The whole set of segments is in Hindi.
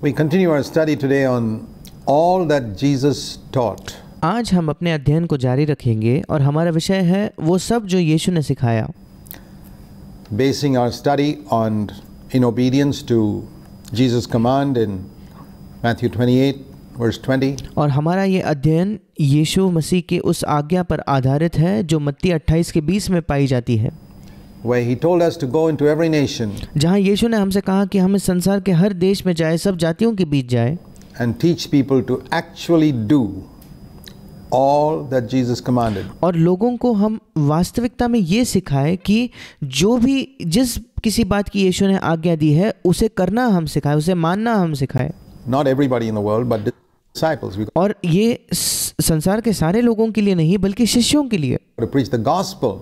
We continue our study today on all that Jesus taught. आज हम अपने अध्ययन को जारी रखेंगे और हमारा विषय है वो सब जो यीशु ने सिखाया Basing our study on in obedience to Jesus command in Matthew 28 verse 20 और हमारा ये अध्ययन यीशु मसीह के उस आज्ञा पर आधारित है जो मत्ती 28 के 20 में पाई जाती है where he told us to go into every nation जहां यीशु ने हमसे कहा कि हम इस संसार के हर देश में जाए सब जातियों के बीच जाए and teach people to actually do all that Jesus commanded और लोगों को हम वास्तविकता में ये सिखाए कि जो भी जिस किसी बात की यीशु ने आज्ञा दी है उसे करना हम सिखाए उसे मानना हम सिखाए not everybody in the world but disciples और ये संसार के सारे लोगों के लिए नहीं बल्कि शिष्यों के लिए to preach the gospel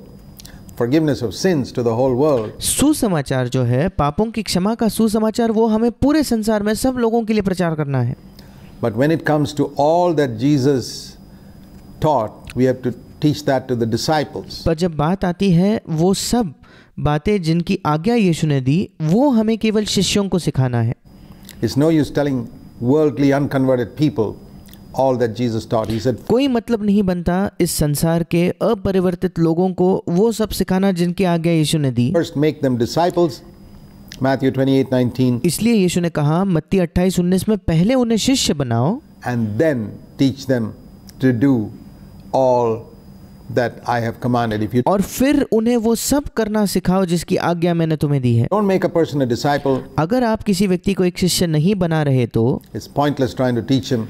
forgiveness of sins to the whole world. सुसमाचार जो है पापों की क्षमा का सुसमाचार वो हमें पूरे संसार में सब लोगों के लिए प्रचार करना है But when it comes to all that Jesus taught, we have to teach that to the disciples. पर जब बात आती है वो सब बातें जिनकी आज्ञा यीशु ने दी वो हमें केवल शिष्यों को सिखाना है It's no use telling worldly unconverted people all that Jesus taught. He said, कोई मतलब नहीं बनता इस संसार के अपरिवर्तित लोगों को वो सब सिखाना जिनकी आज्ञा यीशु ने दी First make them disciples. Matthew 28:19. इसलिए यीशु ने कहा मत्ती 28:19 में पहले उन्हें शिष्य बनाओ and then teach them to do all that I have commanded. If you और फिर उन्हें वो सब करना सिखाओ जिसकी आज्ञा मैंने तुम्हें दी है Don't make a person a disciple. अगर आप किसी व्यक्ति को एक शिष्य नहीं बना रहे तो It's pointless trying to teach him.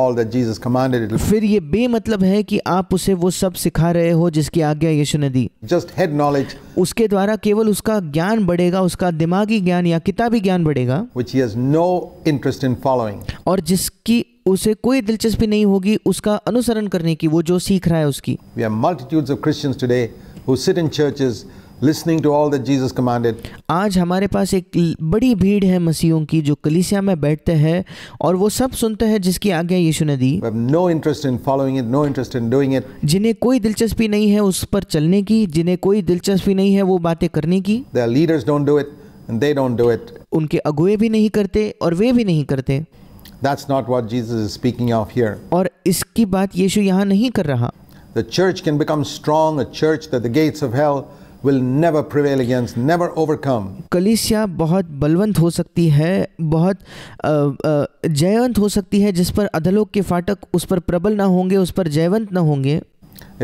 all that Jesus commanded फिर ये बेमतलब है कि आप उसे वो सब सिखा रहे हो जिसकी आज्ञा यीशु ने दी Just head knowledge. उसके द्वारा केवल उसका ज्ञान बढ़ेगा उसका दिमागी ज्ञान या किताबी ज्ञान बढ़ेगा Which he has no interest in following. और जिसकी उसे कोई दिलचस्पी नहीं होगी उसका अनुसरण करने की वो जो सीख रहा है उसकी We have multitudes of Christians today who sit in churches listening to all that Jesus commanded. आज हमारे पास एक बड़ी भीड़ है मसीहों की जो कलीसिया में बैठते हैं और वो सब सुनते हैं जिसकी आज्ञा यीशु ने दी. We have no interest in following it, no interest in doing it. जिन्हें कोई दिलचस्पी नहीं है उस पर चलने की, जिन्हें कोई दिलचस्पी नहीं है वो बातें करने की. Their leaders don't do it and they don't do it. उनके अगुए भी नहीं करते और वे भी नहीं करते. That's not what Jesus is speaking of here. और इसकी बात यीशु यहाँ नहीं कर रहा. The church can become strong, a church that the gates of hell will never prevail against, never overcome. कलीसिया बहुत बलवंत हो सकती है बहुत जयवंत हो सकती है जिस पर अधलोक के फाटक उस पर प्रबल ना होंगे उस पर जयवंत ना होंगे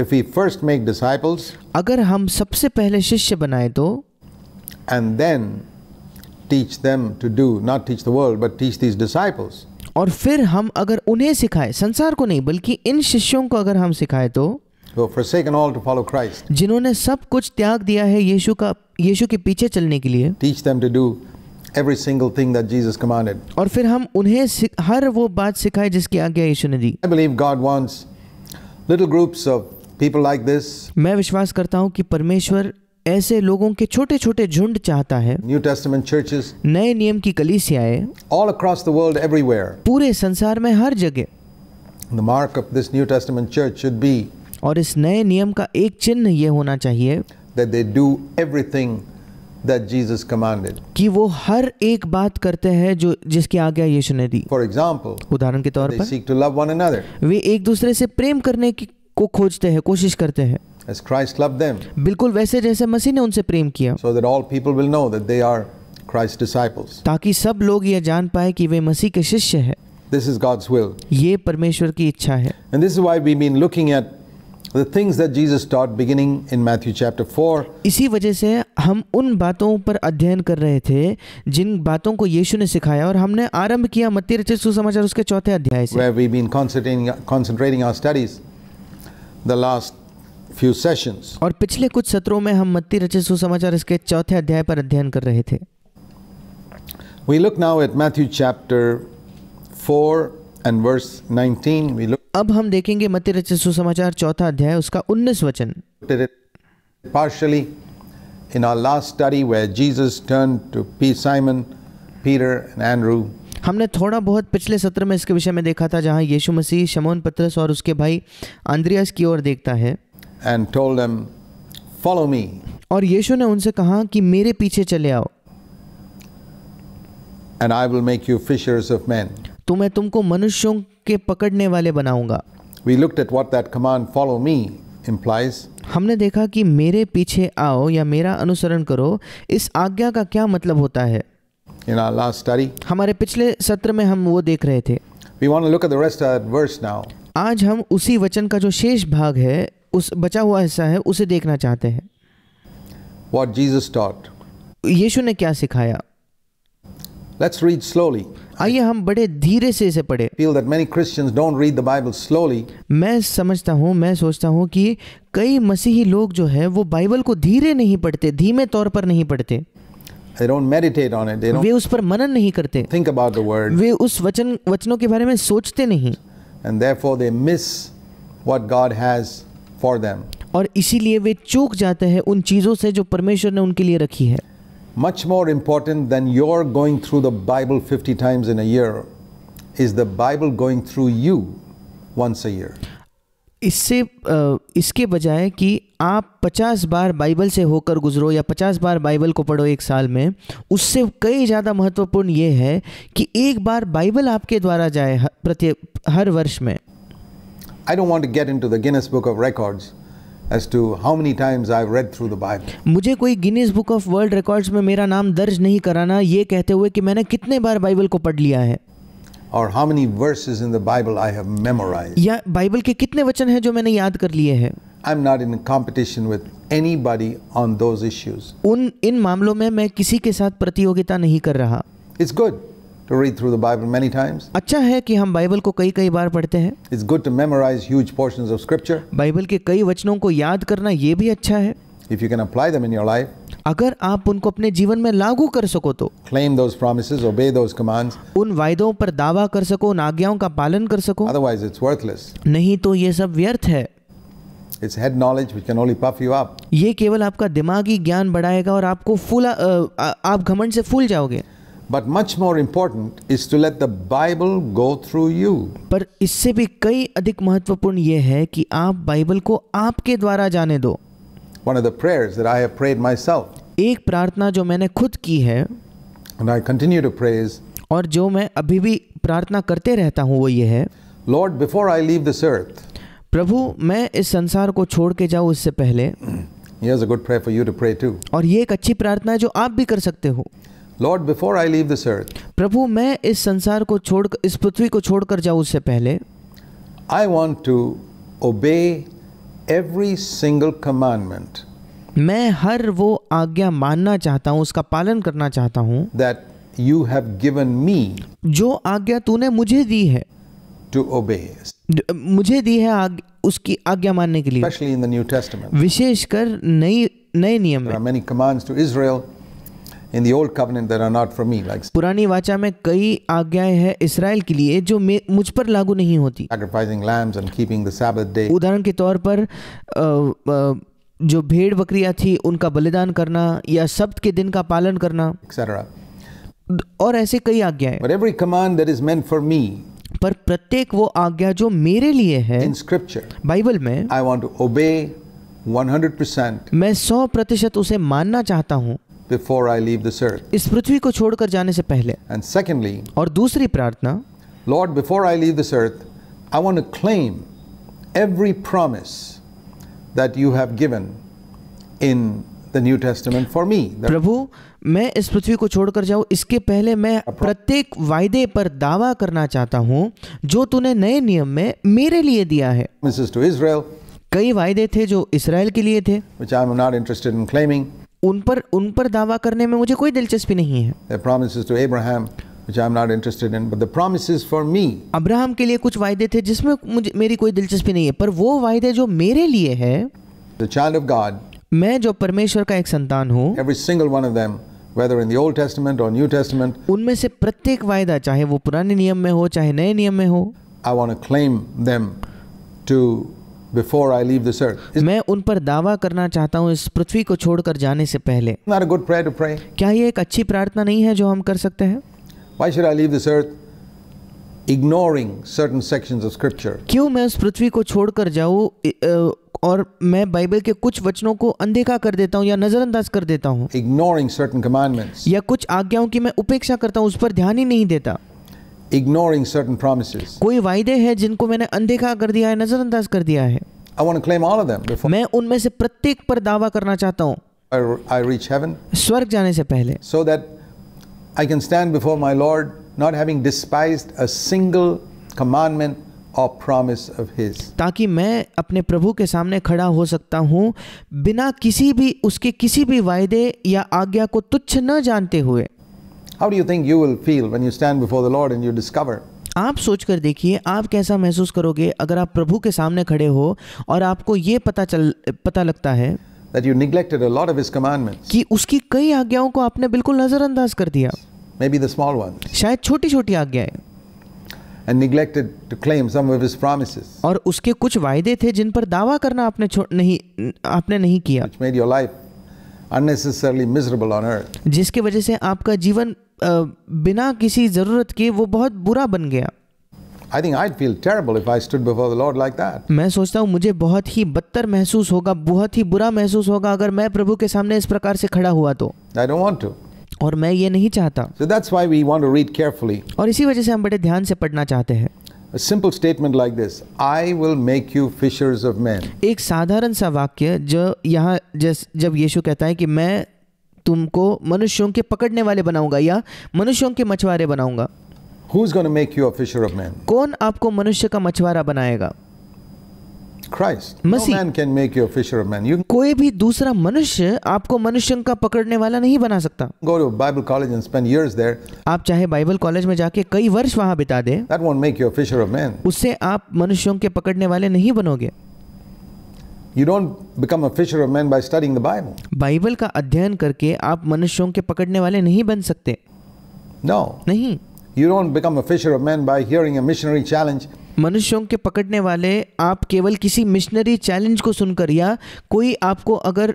If we first make disciples, अगर हम सबसे पहले शिष्य बनाए तो and then teach them to do, not teach the world, but teach these disciples. और फिर हम अगर उन्हें सिखाए संसार को नहीं बल्कि इन शिष्यों को अगर हम सिखाए तो जिन्होंने सब कुछ त्याग दिया है यीशु का यीशु के पीछे चलने के लिए teach them to do every single thing that Jesus commanded. और फिर हम उन्हें हर वो बात सिखाए जिसकी आज्ञा यीशु ने दी. I believe God wants little groups of people like this. मैं विश्वास करता हूँ कि परमेश्वर ऐसे लोगों के छोटे छोटे झुंड चाहता है New Testament churches, नए नियम की कलीसियाएं all across the world everywhere. पूरे संसार में हर जगह The mark of this New Testament church should be और इस नए नियम का एक चिन्ह ये होना चाहिए that they do everything that Jesus commanded. कि वो हर एक बात करते हैं जो जिसकी आज्ञा यीशु ने दी For example, उदाहरण के तौर पर seek to love one another. वे एक दूसरे से प्रेम करने की को खोजते हैं कोशिश करते हैं As Christ loved them. बिल्कुल वैसे जैसे मसीह ने उनसे प्रेम किया So that all people will know that they are Christ's disciples. ताकि सब लोग ये जान पाए कि वे मसीह के शिष्य हैं This is God's will. ये परमेश्वर की इच्छा है And this is why we've been looking at The things that Jesus taught beginning in Matthew chapter 4 इसी वजह से हम उन बातों पर अध्ययन कर रहे थे जिन बातों को यीशु ने सिखाया और हमने आरंभ किया मत्ती रचित सुसमाचार उसके चौथे अध्याय से where we've been concentrating concentrating our studies the last few sessions और पिछले कुछ सत्रों में हम मत्ती रचित सुसमाचार इसके चौथे अध्याय पर अध्ययन कर रहे थे We look now at Matthew chapter 4 and verse 19 we look अब हम देखेंगे मत्ती रचित सुसमाचार चौथा अध्याय उसका 19 वचन partially in our last study where Jesus turn to पी साइमन पीटर एंड एंड्रू हमने थोड़ा बहुत पिछले सत्र में इसके विषय में देखा था जहां यीशु मसीह शमौन पत्रस और उसके भाई आंद्रियास की ओर देखता है and told them follow me और यीशु ने उनसे कहा कि मेरे पीछे चले आओ and I will make you fishers of man तो मैं तुमको मनुष्यों के पकड़ने वाले बनाऊंगा We looked at what that command follow me implies. हमने देखा कि मेरे पीछे आओ या मेरा अनुसरण करो इस आज्ञा का क्या मतलब होता है In our last study, हमारे पिछले सत्र में हम वो देख रहे थे We want to look at the rest of that verse now. आज हम उसी वचन का जो शेष भाग है उस बचा हुआ हिस्सा है उसे देखना चाहते हैं What Jesus taught. यीशु ने क्या सिखाया Let's read slowly. आइए हम बड़े धीरे से इसे पढ़े मैं समझता हूं मैं सोचता हूं कि कई मसीही लोग जो है वो बाइबल को धीरे नहीं पढ़ते धीमे तौर पर नहीं पढ़ते They don't meditate on it. They don't वे उस पर मनन नहीं करते think about the word. वे उस वचन वचनों के बारे में सोचते नहीं And therefore they miss what God has for them. और इसीलिए वे चूक जाते हैं उन चीजों से जो परमेश्वर ने उनके लिए रखी है much more important than your going through the Bible 50 times in a year is the Bible going through you once a year. इससे इसके बजाय कि आप 50 बार बाइबल से होकर गुजरो या 50 बार बाइबल को पढ़ो एक साल में उससे कई ज़्यादा महत्वपूर्ण ये है कि एक बार बाइबल आपके द्वारा जाए प्रत्येक हर वर्ष में I don't want to get into the Guinness book of records as to how many times I've read through the Bible. मुझे कोई Guinness Book of World Records में मेरा नाम दर्ज नहीं कराना ये कहते हुए कि मैंने कितने बार बाइबल को पढ़ लिया है or how many verses in the Bible I have memorized. या बाइबल के कितने वचन हैं जो मैंने याद कर लिए हैं? I'm not in competition with anybody on those issues. उन इन मामलों में मैं किसी के साथ प्रतियोगिता नहीं कर रहा. It's good. to read through the Bible many times. अच्छा है कि हम बाइबल को कई कई बार पढ़ते हैं. It's good to memorize huge portions of scripture. Bible के कई वचनों को याद करना ये भी अच्छा है. If you can apply them in your life. अगर आप उनको अपने जीवन में लागू कर सको तो claim those promises, obey those commands. उन वायदों पर दावा कर सको उन आज्ञाओं का पालन कर सको Otherwise it's worthless. नहीं तो ये सब व्यर्थ है It's head knowledge which can only puff you up. ये केवल आपका दिमागी ज्ञान बढ़ाएगा और आपको फूला आप घमंड से फूल जाओगे But much more important is to let the Bible go through you. पर इससे भी कई अधिक महत्वपूर्ण ये है कि आप बाइबल को आपके द्वारा जाने दो. One of the prayers that I have prayed myself. एक प्रार्थना जो मैंने खुद की है. And I continue to pray is. और जो मैं अभी भी प्रार्थना करते रहता हूँ वो ये है. Lord, before I leave this earth. प्रभु मैं इस संसार को छोड़ के जाऊँ उससे पहले. Here's a good prayer for you to pray too. और ये एक अच्छी प्रार्थना है जो आप भी कर सकते हो. Lord, before I leave this earth, प्रभु मैं इस संसार को छोड़ इस पृथ्वी को छोड़कर जाऊं उससे पहले I want to obey every single commandment. मैं हर वो आज्ञा मानना चाहता हूँ उसका पालन करना चाहता हूँ That you have given me. जो आज्ञा तूने मुझे दी है to obey. मुझे दी है आग, उसकी आज्ञा मानने के लिए Especially in the New Testament. विशेषकर नई नए नियम में. There are many commands to Israel. In the old covenant that are not for me like पुरानी वाचा में कई आज्ञाएं हैं इसराइल के लिए जो मुझ पर लागू नहीं होती sacrificing lambs and keeping the Sabbath day उदाहरण के तौर पर आ, आ, जो भेड़ बकरियां थी उनका बलिदान करना या सब्त के दिन का पालन करना एक्सेट्रा और ऐसे कई आज्ञाएं but every command that is meant for me पर प्रत्येक वो आज्ञा जो मेरे लिए है इन स्क्रिप्चर बाइबल में आई वांट टू ओबे 100% मैं 100 प्रतिशत उसे मानना चाहता हूँ before I leave this earth. इस पृथ्वी को छोड़कर जाने से पहले And secondly, और दूसरी प्रार्थना Lord, before I leave this earth, I want to claim every promise that you have given in the New Testament for me. प्रभु मैं इस पृथ्वी को छोड़कर जाऊं इसके पहले मैं प्रत्येक वायदे पर दावा करना चाहता हूं जो तूने नए नियम में मेरे लिए दिया है कई वायदे थे जो इसराइल के लिए थे which I not interested in claiming. उन पर उन पर दावा करने में मुझे कोई दिलचस्पी नहीं है promises to Abraham which I'm not interested in but the promises for me Abraham के लिए कुछ वायदे थे जिसमें मुझे मेरी कोई दिलचस्पी नहीं है पर वो वायदे जो मेरे लिए है the child of God मैं जो परमेश्वर का एक संतान हूँ every single one of them whether in the Old Testament or New Testament unme se pratyek वायदा chahe wo purane niyam mein ho chahe naye niyam mein ho I want to claim them to before I leave this earth. मैं उन पर दावा करना चाहता हूँ इस पृथ्वी को छोड़कर जाने से पहले Not a good prayer to pray. क्या ये एक अच्छी प्रार्थना नहीं है जो हम कर सकते हैं Why should I leave this earth ignoring certain sections of scripture? क्यों मैं इस पृथ्वी को छोड़कर जाऊँ और मैं बाइबल के कुछ वचनों को अनदेखा कर देता हूँ या नजरअंदाज कर देता हूँ इग्नोरिंग सर्टन कमांडमेंट्स या कुछ आज्ञाओं की मैं उपेक्षा करता हूँ उस पर ध्यान ही नहीं देता ignoring certain promises. कोई वायदे हैं जिनको मैंने अनदेखा कर दिया है नजरअंदाज कर दिया है I want to claim all of them before मैं उनमें से प्रत्येक पर दावा करना चाहता हूँ I, reach heaven. स्वर्ग जाने से पहले So that I can stand before my Lord not having despised a single commandment or promise of his. ताकि मैं अपने प्रभु के सामने खड़ा हो सकता हूँ बिना किसी भी उसके किसी भी वायदे या आज्ञा को तुच्छ न जानते हुए How do you think you will feel when you stand before the Lord and you discover? आप सोच कर देखिए आप कैसा महसूस करोगे अगर आप प्रभु के सामने खड़े हो और आपको ये पता चल पता लगता है that you neglected a lot of his commandments. कि उसकी कई आज्ञाओं को आपने बिल्कुल नजरअंदाज कर दिया Maybe the small ones. शायद छोटी-छोटी आज्ञाएं and neglected to claim some of his promises. और उसके कुछ वायदे थे जिन पर दावा करना आपने नहीं आपने नहीं किया. Which made your life unnecessarily miserable on earth. जिसके वजह से आपका जीवन बिना किसी ज़रूरत के वो बहुत बुरा बन गया I think I'd feel terrible if I stood before the Lord like that. मैं सोचता हूँ मुझे बहुत ही बदतर महसूस होगा बहुत ही बुरा महसूस होगा अगर मैं प्रभु के सामने इस प्रकार से खड़ा हुआ तो I don't want to. और मैं ये नहीं चाहता so that's why we want to read carefully. और इसी वजह से हम बड़े ध्यान से पढ़ना चाहते हैं A simple statement like this, I will make you fishers of men. एक साधारण सा वाक्य जो यहाँ जब यीशु कहता है कि मैं तुमको मनुष्यों के पकड़ने वाले बनाऊंगा या मनुष्यों के मछुआरे बनाऊंगा Who's going to make you a fisher of men? कौन आपको मनुष्य का मछुआरा बनाएगा Christ. no man can make you a fisher of men. You कोई भी दूसरा मनुष्य आपको मनुष्य का पकड़ने वाला नहीं बना सकता go to Bible college and spend years there. आप चाहे बाइबल कॉलेज में जाके कई वर्ष वहां बिता दे That won't make you a fisher of men. उससे आप मनुष्यों के पकड़ने वाले नहीं बनोगे you don't become a fisher of man by studying the Bible Bible का अध्ययन करके आप मनुष्यों के पकड़ने वाले नहीं बन सकते नो no. नहीं you don't become a fisher of man by hearing a missionary challenge मनुष्यों के पकड़ने वाले आप केवल किसी मिशनरी चैलेंज को सुनकर या कोई आपको अगर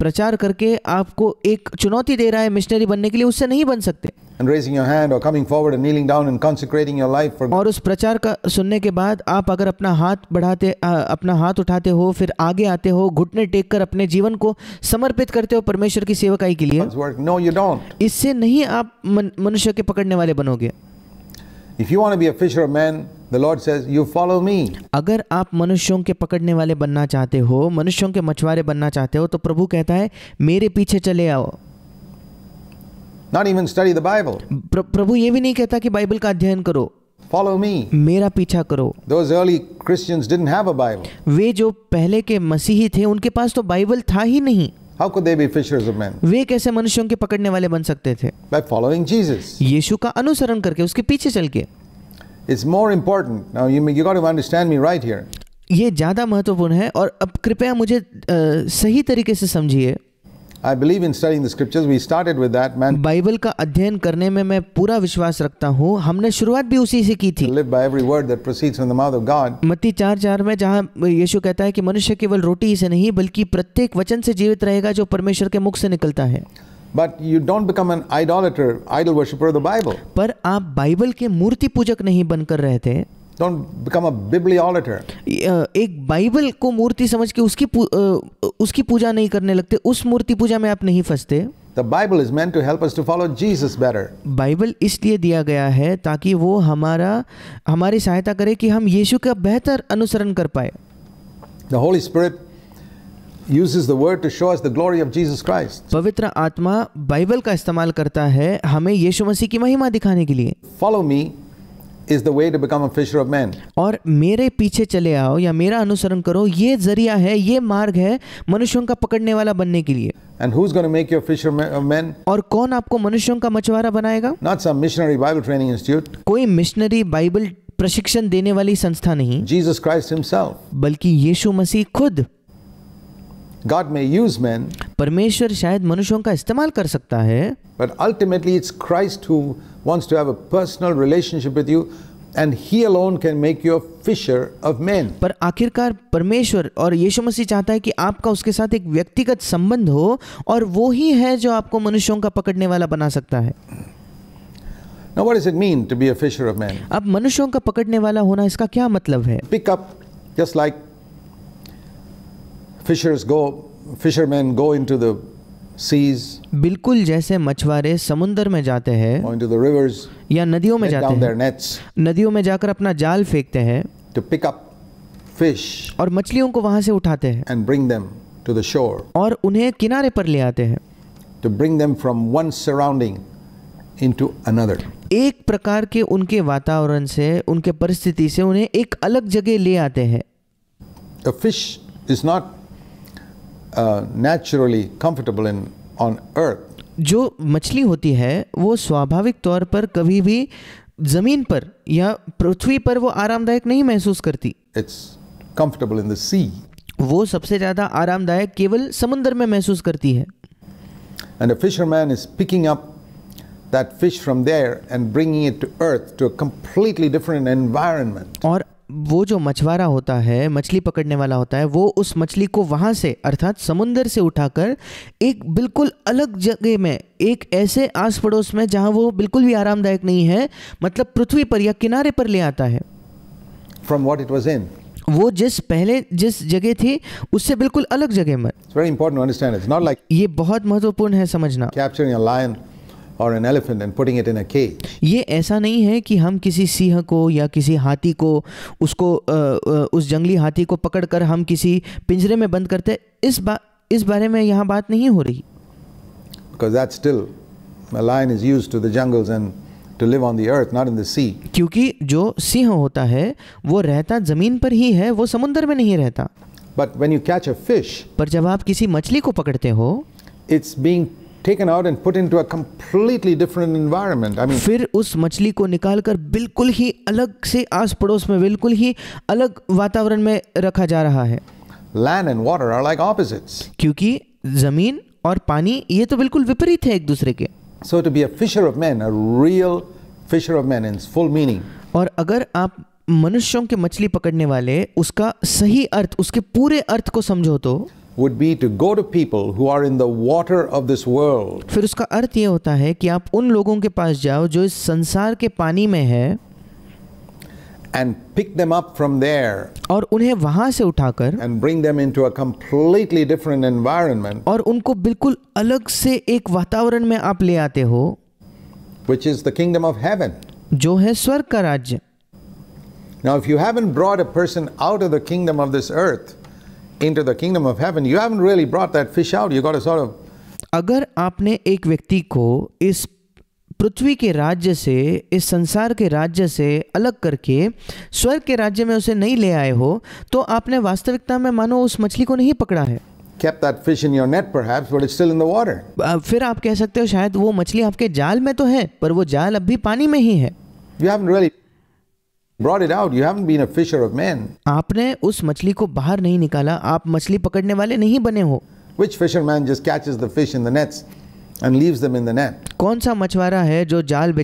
प्रचार करके आपको एक चुनौती दे रहा है मिशनरी बनने के लिए उससे नहीं बन सकते and raising your hand or coming forward and kneeling down and consecrating your life for और उस प्रचार का सुनने के बाद आप अगर अपना हाथ बढ़ाते अपना हाथ उठाते हो फिर आगे आते हो घुटने टेक कर अपने जीवन को समर्पित करते हो परमेश्वर की सेवकाई के लिए no, इससे नहीं आप मनुष्य के पकड़ने वाले बनोगे If you want to be a fisher of men, the Lord says, you follow me. अगर आप मनुष्यों के पकड़ने वाले बनना चाहते हो मनुष्यों के मछुआरे बनना चाहते हो तो प्रभु कहता है मेरे पीछे चले आओ Not even study the Bible. प्र, प्रभु ये भी नहीं कहता कि बाइबल का अध्ययन करो Follow me. मेरा पीछा करो Those early Christians didn't have a Bible. वे जो पहले के मसीही थे उनके पास तो बाइबल था ही नहीं How could they be fishers of men? वे कैसे मनुष्यों के पकड़ने वाले बन सकते थे? By following Jesus. यीशु का अनुसरण करके उसके पीछे चल के. It's more important. Now you you got to understand me right here. ये ज़्यादा महत्वपूर्ण है और अब कृपया मुझे सही तरीके से समझिए I believe in studying the scriptures we started with that man Bible का अध्ययन करने में मैं पूरा विश्वास रखता हूँ हमने शुरुआत भी उसी से की थी live by every word that proceeds from the mouth of God मत्ती 4:4 में जहाँ यीशु कहता है कि मनुष्य केवल रोटी ही से नहीं बल्कि प्रत्येक वचन से जीवित रहेगा जो परमेश्वर के मुख से निकलता है But you don't become an idolater, idol worshipper of the Bible. पर आप बाइबल के मूर्ति पूजक नहीं बनकर रहते डोंट बिकम अ बिब्लियोलेटर एक बाइबल को मूर्ति समझ के उसकी पू, उसकी पूजा नहीं करने लगते उस मूर्ति पूजा में आप नहीं फंसते The Bible is meant to help us to follow Jesus better. Bible इसलिए दिया गया है ताकि वो हमारा हमारी सहायता करे कि हम यीशु का बेहतर अनुसरण कर पाए The Holy Spirit uses the word to show us the glory of Jesus Christ. पवित्र आत्मा बाइबल का इस्तेमाल करता है हमें यीशु मसीह की महिमा दिखाने के लिए Follow me is the way to become a fisher of man और मेरे पीछे चले आओ या मेरा अनुसरण करो ये जरिया है ये मार्ग है मनुष्यों का पकड़ने वाला बनने के लिए and who is gonna make you a fisher of men? और कौन आपको मनुष्यों का मछुआरा बनाएगा not some missionary Bible training institute कोई मिशनरी बाइबल प्रशिक्षण देने वाली संस्था नहीं जीसस क्राइस्ट हिमसेल्फ बल्कि यीशु मसीह खुद God may use men. परमेश्वर शायद मनुष्यों का इस्तेमाल कर सकता है. But ultimately it's Christ who wants to have a personal relationship with you and he alone can make you a fisher of men. पर आखिरकार परमेश्वर और यीशु मसीह चाहता है कि आपका उसके साथ एक व्यक्तिगत संबंध हो और वो ही है जो आपको मनुष्यों का पकड़ने वाला बना सकता है. Now what does it mean to be a fisher of men? अब मनुष्यों का पकड़ने वाला होना इसका क्या मतलब है? Pick up just like fishers go, fishermen go into the seas, बिल्कुल जैसे मछुआरे समुंदर में जाते हैं or into the rivers, या नदियों में let जाते down their हैं nets नदियों में जाकर अपना जाल फेंकते हैं to pick up fish और मछलियों को वहां से उठाते हैं and bring them to the shore, और उन्हें किनारे पर ले आते हैं to bring them from one surrounding into another. एक प्रकार के उनके वातावरण से उनके परिस्थिति से उन्हें एक अलग जगह ले आते हैं A fish is not naturally comfortable in on earth जो मछली होती है वो स्वाभाविक तौर पर कभी भी जमीन पर या पृथ्वी पर वो आरामदायक नहीं महसूस करती it's comfortable in the sea वो सबसे ज्यादा आरामदायक केवल समुद्र में महसूस करती है and a fisherman is picking up that fish from there and bringing it to earth to a completely different environment और वो जो मछुआरा होता है मछली पकड़ने वाला होता है वो उस मछली को वहाँ से अर्थात समुंदर से उठाकर एक बिल्कुल अलग जगह में एक ऐसे आस पड़ोस में जहाँ वो बिल्कुल भी आरामदायक नहीं है मतलब पृथ्वी पर या किनारे पर ले आता है from what it was in वो जिस पहले जिस जगह थी उससे बिल्कुल अलग जगह में like... ये बहुत महत्वपूर्ण है समझना or an elephant and putting it in a cage. ये ऐसा नहीं है कि हम किसी सिंह को या किसी हाथी को उसको उस जंगली हाथी को पकड़कर हम किसी पिंजरे में बंद करते इस बा इस बारे में यहाँ बात नहीं हो रही Because that's still a lion is used to the jungles and to live on the earth not in the sea. kyunki jo sinh hota hai wo rehta zameen par hi hai wo samundar mein nahi rehta But when you catch a fish, par jab aap kisi machli ko pakadte ho it's being taken out and put into a completely different environment. I mean, फिर उस मछली को निकालकर बिल्कुल ही अलग से आस पड़ोस में बिल्कुल ही अलग वातावरण में रखा जा रहा है Land and water are like opposites. क्योंकि जमीन और पानी ये तो बिल्कुल विपरीत है एक दूसरे के So to be a fisher of men, a real fisher of men in full meaning. और अगर आप मनुष्यों के मछली पकड़ने वाले उसका सही अर्थ उसके पूरे अर्थ को समझो तो would be to go to people who are in the water of this world. फिर उसका अर्थ ये होता है कि आप उन लोगों के पास जाओ जो इस संसार के पानी में है and pick them up from there और उन्हें वहां से उठाकर and bring them into a completely different environment और उनको बिल्कुल अलग से एक वातावरण में आप ले आते हो which is the kingdom of heaven जो है स्वर्ग का राज्य now if you haven't brought a person out of the kingdom of this earth into the kingdom of heaven, you haven't really brought that fish out. You got to sort of. अगर आपने एक व्यक्ति को इस पृथ्वी के राज्य से इस संसार के राज्य से अलग करके स्वर्ग के राज्य में उसे नहीं ले आए हो तो आपने वास्तविकता में मानो उस मछली को नहीं पकड़ा है kept that fish in your net perhaps but it's still in the water फिर आप कह सकते हो शायद वो मछली आपके जाल में तो है पर वो जाल अब भी पानी में ही है you haven't really brought it out. You haven't been a fisher of men. aapne us machli ko bahar nahi nikala aap machli pakadne wale nahi bane ho Which fisherman just catches the fish in the nets and leaves them in the net? kaun कौन सा मछुआरा है जो जाल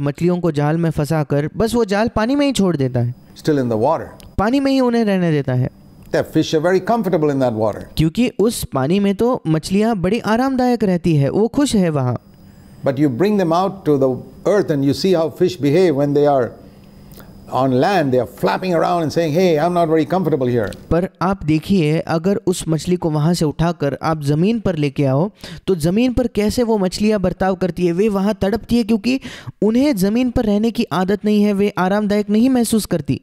machliyon ko jaal mein में kar bas wo jaal pani mein hi chhod deta hai Still in the water. pani mein hi unhe rehne deta hai The fish are very comfortable in that water. kyunki us pani mein to machliyan badi aaramdayak rehti hai wo khush hai wahan But you bring them out to the earth and you see how fish behave when they are on land they are flapping around and saying hey i'm not very comfortable here पर आप देखिए अगर उस मछली को वहां से उठाकर आप जमीन पर लेके आओ तो जमीन पर कैसे वो मछलियां बर्ताव करती है वे वहां तड़पती है क्योंकि उन्हें जमीन पर रहने की आदत नहीं है वे आरामदायक नहीं महसूस करती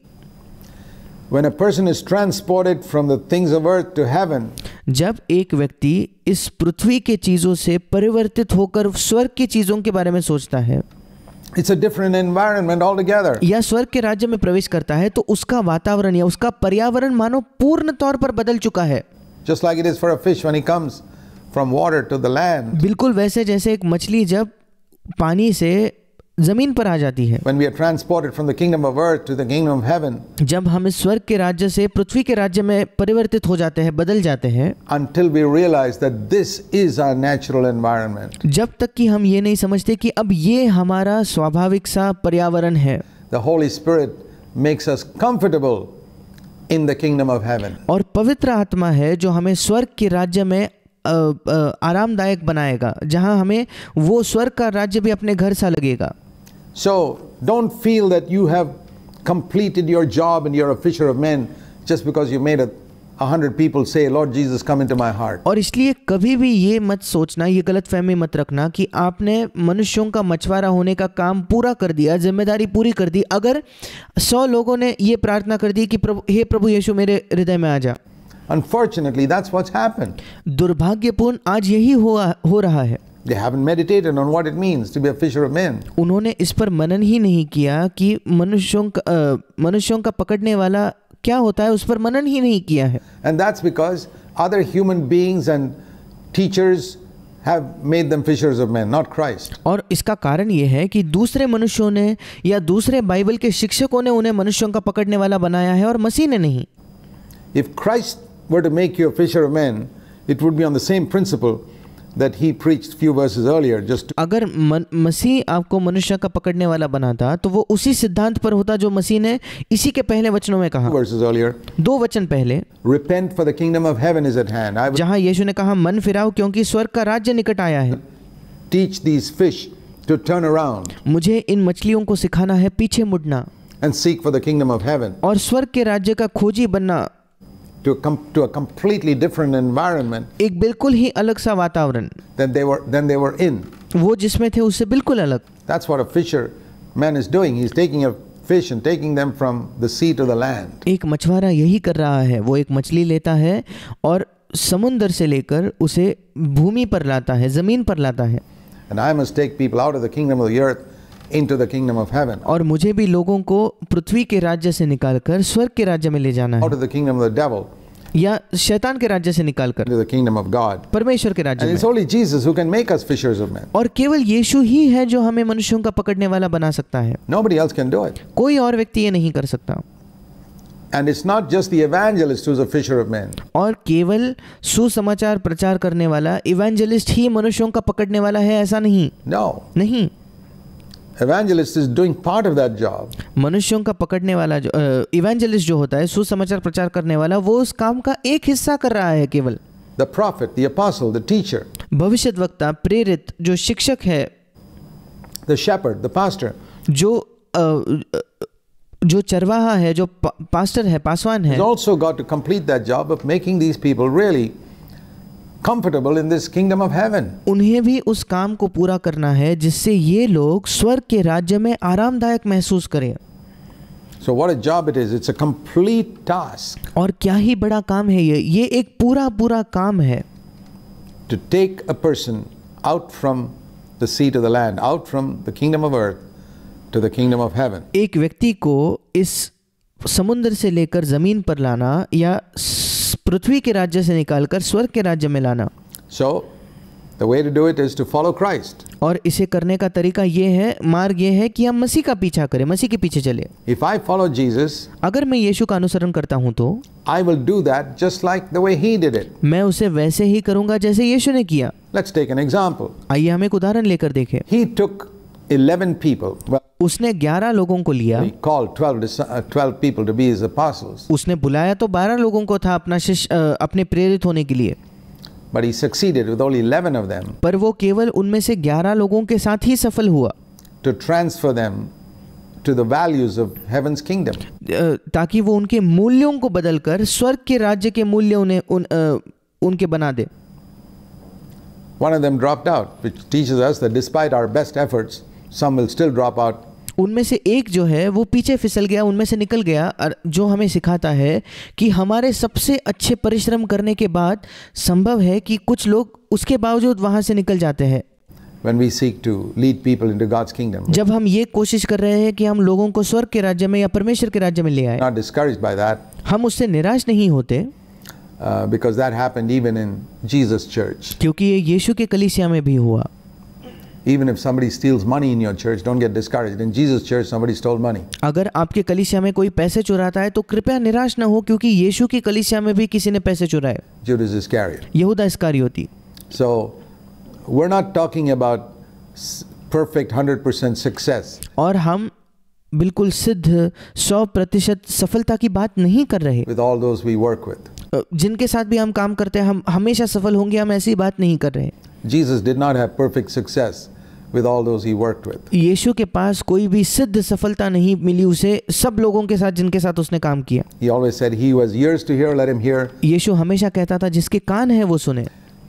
When a person is transported from the things of earth to heaven, जब एक व्यक्ति इस पृथ्वी के चीजों से परिवर्तित होकर स्वर्ग की चीजों के बारे में सोचता है It's a different environment all together या स्वर्ग के राज्य में प्रवेश करता है तो उसका वातावरण या उसका पर्यावरण मानो पूर्ण तौर पर बदल चुका है just like it is for a fish when he comes from water to the land बिल्कुल वैसे जैसे एक मछली जब पानी से जमीन पर आ जाती है heaven, जब हम इस स्वर्ग के राज्य से पृथ्वी के राज्य में परिवर्तित हो जाते हैं बदल जाते हैं जब तक कि हम ये नहीं समझते कि अब ये हमारा स्वाभाविक सा पर्यावरण है The Holy Spirit makes us comfortable in the kingdom of heaven. और पवित्र आत्मा है जो हमें स्वर्ग के राज्य में आरामदायक बनाएगा जहां हमें वो स्वर्ग का राज्य भी अपने घर सा लगेगा So don't feel that you have completed your job and you're a fisher of men just because you made a hundred people से Lord Jesus come in to my heart और इसलिए कभी भी ये मत सोचना ये गलत फहमी मत रखना कि आपने मनुष्यों का मछुआरा होने का काम पूरा कर दिया जिम्मेदारी पूरी कर दी अगर सौ लोगों ने ये प्रार्थना कर दी कि प्रभु हे प्रभु यीशु मेरे हृदय में आ जा Unfortunately, that's what's happened. दुर्भाग्यपूर्ण आज यही हुआ हो रहा है They haven't meditated on what it means to be a fisher of men. उन्होंने इस पर मनन ही नहीं किया कि मनुष्यों का मनुष्यों का पकड़ने वाला क्या होता है उस पर मनन ही नहीं किया है And that's because other human beings and teachers have made them fishers of men, not Christ. और इसका कारण यह कि दूसरे मनुष्यों ने या दूसरे बाइबल के शिक्षकों ने उन्हें मनुष्यों का पकड़ने वाला बनाया है और मसीह ने नहीं If Christ were to make you a fisher of men, it would be on the same principle अगर म, मसीह आपको मनुष्य का पकड़ने वाला बनाता तो वो उसी सिद्धांत पर होता जो मसीह ने इसी के पहले वचनों में कहा earlier, दो वचन पहले repent for the kingdom of heaven is at hand जहां यीशु ने कहा मन फिराओ क्योंकि स्वर्ग का राज्य निकट आया है teach these fish to turn around मुझे इन मछलियों को सिखाना है पीछे मुड़ना and seek for the kingdom of heaven और स्वर्ग के राज्य का खोजी बनना to a, to a completely different environment एक बिल्कुल ही अलग सा वातावरण than they were than they were in वो जिसमें थे उससे बिल्कुल अलग that's what a fisher man is doing he's taking a fish and taking them from the sea to the land एक मछुआरा यही कर रहा है वो एक मछली लेता है और समुंदर से लेकर उसे भूमि पर लाता है जमीन पर लाता है and i must take people out of the kingdom of the earth into the kingdom of heaven और मुझे भी लोगों को पृथ्वी के राज्य से निकालकर स्वर्ग के राज्य में ले जाना है out of the kingdom of the devil या शैतान के राज्य से निकालकर the kingdom of God परमेश्वर के राज्य it's only Jesus who can make us fishers of men और केवल यीशु ही है जो हमें मनुष्यों का पकड़ने वाला बना सकता है nobody else can do it कोई और व्यक्ति ये नहीं कर सकता And it's not just the evangelist who's a fisher of men. और केवल सुसमाचार प्रचार करने वाला evangelist ही मनुष्यों का पकड़ने वाला है ऐसा नहीं no. नहीं evangelist is doing part of that job मनुष्यों का पकड़ने वाला जो इवेंजलिस्ट जो होता है सुसमाचार प्रचार करने वाला वो उस काम का एक हिस्सा कर रहा है केवल the prophet the apostle the teacher भविष्यद्वक्ता प्रेरित जो शिक्षक है the shepherd the pastor जो जो चरवाहा है जो पास्टर है पासवान है also got to complete that job of making these people really comfortable in this kingdom of heaven. उन्हें भी उस काम को पूरा करना है जिससे ये लोग स्वर्ग के राज्य में आरामदायक महसूस करें So what a job it is. It's a complete task. और क्या ही बड़ा काम है ये ये एक पूरा पूरा काम है To take a person out from the seat of the land, out from the kingdom of earth to the kingdom of heaven. एक व्यक्ति को इस समुद्र से लेकर जमीन पर लाना या पृथ्वी के राज्य से निकालकर स्वर्ग के राज्य में लाना so the way to do it is to follow Christ और इसे करने का तरीका ये है मार्ग ये है कि हम मसीह का पीछा करें मसीह के पीछे चले इफ आई फॉलो जीसस अगर मैं यीशु का अनुसरण करता हूँ तो I will do that just like the way he did it मैं उसे वैसे ही करूंगा जैसे यीशु ने किया लेट्स टेक एन एग्जांपल आइए हम एक उदाहरण लेकर देखें ही टुक eleven people. Well, उसने ग्यारह लोगों को लिया he called twelve 12 people to be his apostles. उसने बुलाया तो बारह लोगों को था अपना शिष्य अपने प्रेरित होने के लिए But he succeeded with only eleven of them. पर वो केवल उनमें से ग्यारह लोगों के साथ ही सफल हुआ To transfer them to the values of heaven's kingdom. ताकि वो उनके मूल्यों को बदलकर स्वर्ग के राज्य के मूल्य उन्हें उन, उनके बना दे One of them dropped out, which teaches us that despite our best efforts, some will still drop out उनमें से एक जो है वो पीछे फिसल गया उनमें से निकल गया और जो हमें सिखाता है कि हमारे सबसे अच्छे परिश्रम करने के बाद संभव है कि कुछ लोग उसके बावजूद वहां से निकल जाते हैं When we seek to lead people into God's kingdom. जब हम ये कोशिश कर रहे हैं कि हम लोगों को स्वर्ग के राज्य में या परमेश्वर के राज्य में ले आए Not discouraged by that. हम उससे निराश नहीं होते uh, because that happened even in Jesus church. क्योंकि ये यीशु के कलीसिया में भी हुआ even if somebody steals money in your church don't get discouraged in jesus church somebody stole money अगर आपके कलीसिया में कोई पैसे चुराता है तो कृपया निराश ना हो क्योंकि यीशु की कलीसिया में भी किसी ने पैसे चुराए judas iscariot यहूदा इस्कारियोती so we're not talking about perfect 100% success और हम बिल्कुल सिद्ध 100 प्रतिशत सफलता की बात नहीं कर रहे with all those we work with जिनके साथ भी हम काम करते हैं हम हमेशा सफल होंगे हम ऐसी बात नहीं कर रहे Jesus did not have perfect success with all those he worked with. यीशु के पास कोई भी सिद्ध सफलता नहीं मिली उसे सब लोगों के साथ जिनके साथ उसने काम किया. He always said he was ears to hear let him hear. यीशु हमेशा कहता था जिसके कान है वो सुने.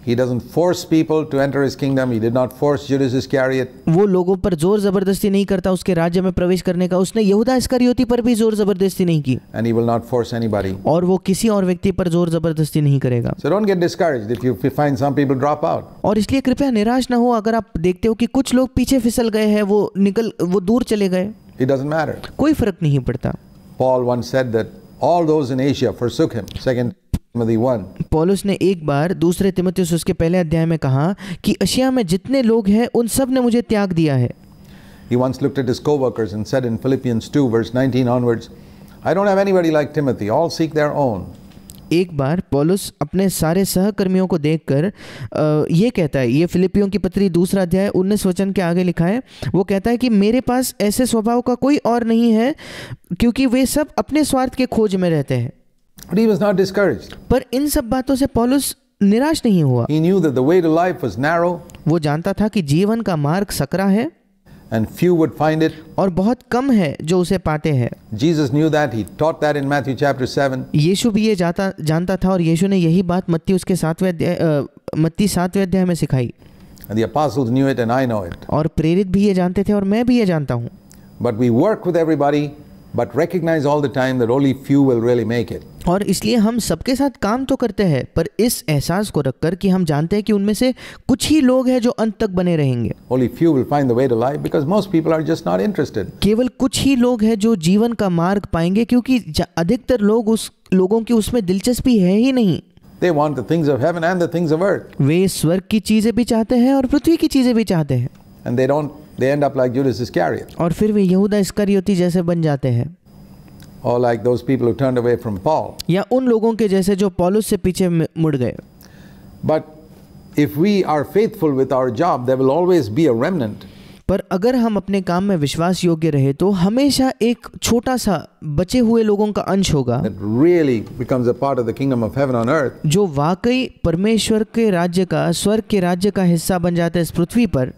He doesn't force people to enter his kingdom. He did not force Judas Iscariot. वो लोगों पर जोर जबरदस्ती नहीं करता उसके राज्य में प्रवेश करने का उसने यहूदा इस्करियोती पर भी जोर जबरदस्ती नहीं की And he will not force anybody. और वो किसी और व्यक्ति पर जोर जबरदस्ती नहीं करेगा So don't get discouraged if you find some people drop out. और इसलिए कृपया निराश ना हो अगर आप देखते हो कि कुछ लोग पीछे फिसल गए हैं वो निकल वो दूर चले गए It doesn't matter. कोई फर्क नहीं पड़ता Paul once said that all those in Asia forsook him. Second पॉलुस ने एक बार दूसरे तिमोथियस उसके पहले अध्याय में कहा कि अशिया में जितने लोग हैं उन सब ने मुझे त्याग दिया है He once looked at his co-workers and said in Philippians 2 verse 19 onwards, I don't have anybody like Timothy, all seek their own. एक बार पॉलुस अपने सारे सहकर्मियों को देखकर ये कहता है ये फिलिपियों की पत्री दूसरा अध्याय उन्नीस वचन के आगे लिखा है वो कहता है कि मेरे पास ऐसे स्वभाव का कोई और नहीं है क्योंकि वे सब अपने स्वार्थ के खोज में रहते हैं But he was not discouraged. पर इन सब बातों से पौलुस निराश नहीं हुआ He knew that the way to life was narrow वो जानता था कि जीवन का मार्ग सकरा है and few would find it. और बहुत कम है जो उसे पाते हैं Jesus knew that. He taught that in Matthew chapter 7. यीशु भी ये जाता जानता था और यीशु ने यही बात मत्ती उसके सातवें अध्याय मत्ती सातवें अध्याय में सिखाई And the apostles knew it and I know it. और प्रेरित भी ये जानते थे और मैं भी ये जानता हूँ But we work with everybody but recognize all the time that only few will really make it और इसलिए हम सबके साथ काम तो करते हैं पर इस एहसास को रखकर कि हम जानते हैं कि उनमें से कुछ ही लोग हैं जो अंत तक बने रहेंगे only few will find the way to life because most people are just not interested केवल कुछ ही लोग हैं जो जीवन का मार्ग पाएंगे क्योंकि अधिकतर लोग उस लोगों की उसमें दिलचस्पी है ही नहीं They want the things of heaven and the things of earth. वे स्वर्ग की चीजें भी चाहते हैं और पृथ्वी की चीजें भी चाहते हैं. And they don't They end up like Judas Iscariot. और फिर वे यहूदा इस्करियोती जैसे बन जाते हैं Or like those people who turned away from Paul. या उन लोगों के जैसे जो पौलुस से पीछे मुड़ गए But if we are faithful with our job, there will always be a remnant. पर अगर हम अपने काम में विश्वास योग्य रहे तो हमेशा एक छोटा सा बचे हुए लोगों का अंश होगा really जो वाकई परमेश्वर के राज्य का स्वर्ग के राज्य का हिस्सा बन जाता है इस पृथ्वी पर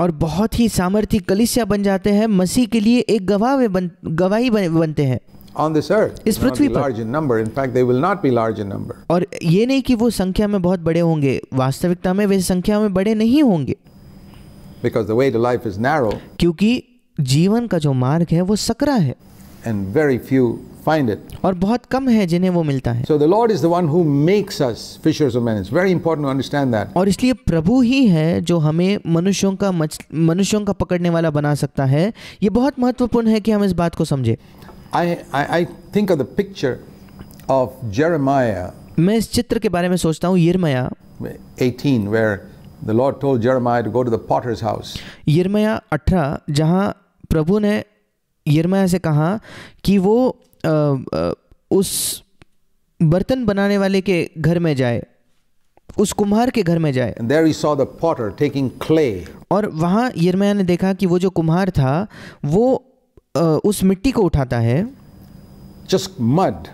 और बहुत ही सामर्थ्य कलिसिया बन जाते हैं मसीह के लिए एक गवाह बन, गवाही बन, बनते हैं on this earth इस पृथ्वी पर large in number in fact they will not be large in number और ये नहीं कि वो संख्या में बहुत बड़े होंगे वास्तविकता में वे संख्या में बड़े नहीं होंगे because the way to life is narrow क्योंकि जीवन का जो मार्ग है वो सकरा है and very few find it और बहुत कम है जिन्हें वो मिलता है so the lord is the one who makes us fishers of men it's very important to understand that और इसलिए प्रभु ही है जो हमें मनुष्यों का मनुष्यों का पकड़ने वाला बना सकता है ये बहुत महत्वपूर्ण है कि हम इस बात को समझे I, I, I think of the picture of Jeremiah. मैं इस चित्र के बारे में सोचता हूँ यिर्मया 18 where the Lord told Jeremiah to go to the potter's house. यिर्मया 18 जहाँ प्रभु ने यिर्मया से कहा कि वो आ, आ, उस बर्तन बनाने वाले के घर में जाए उस कुम्हार के घर में जाए There he saw the potter taking clay. और वहाँ यिर्मया ने देखा कि वो जो कुम्हार था वो उस मिट्टी को उठाता है just mud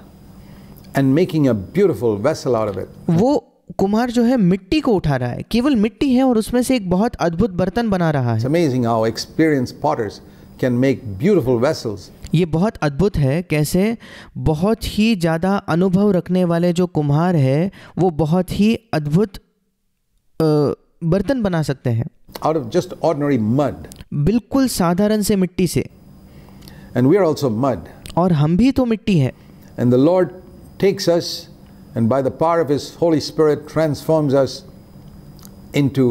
and making a beautiful vessel out of it वो कुमार जो है मिट्टी को उठा रहा है केवल मिट्टी है और उसमें से एक बहुत अद्भुत बर्तन बना रहा है amazing how experience potters can make beautiful vessels ये बहुत अद्भुत है कैसे बहुत ही ज़्यादा अनुभव रखने वाले जो कुम्हार है वो बहुत ही अद्भुत बर्तन बना सकते हैं out of just ordinary mud बिल्कुल साधारण से मिट्टी से And we are also mud. और हम भी तो मिट्टी हैं. And the Lord takes us and by the power of his holy spirit transforms us into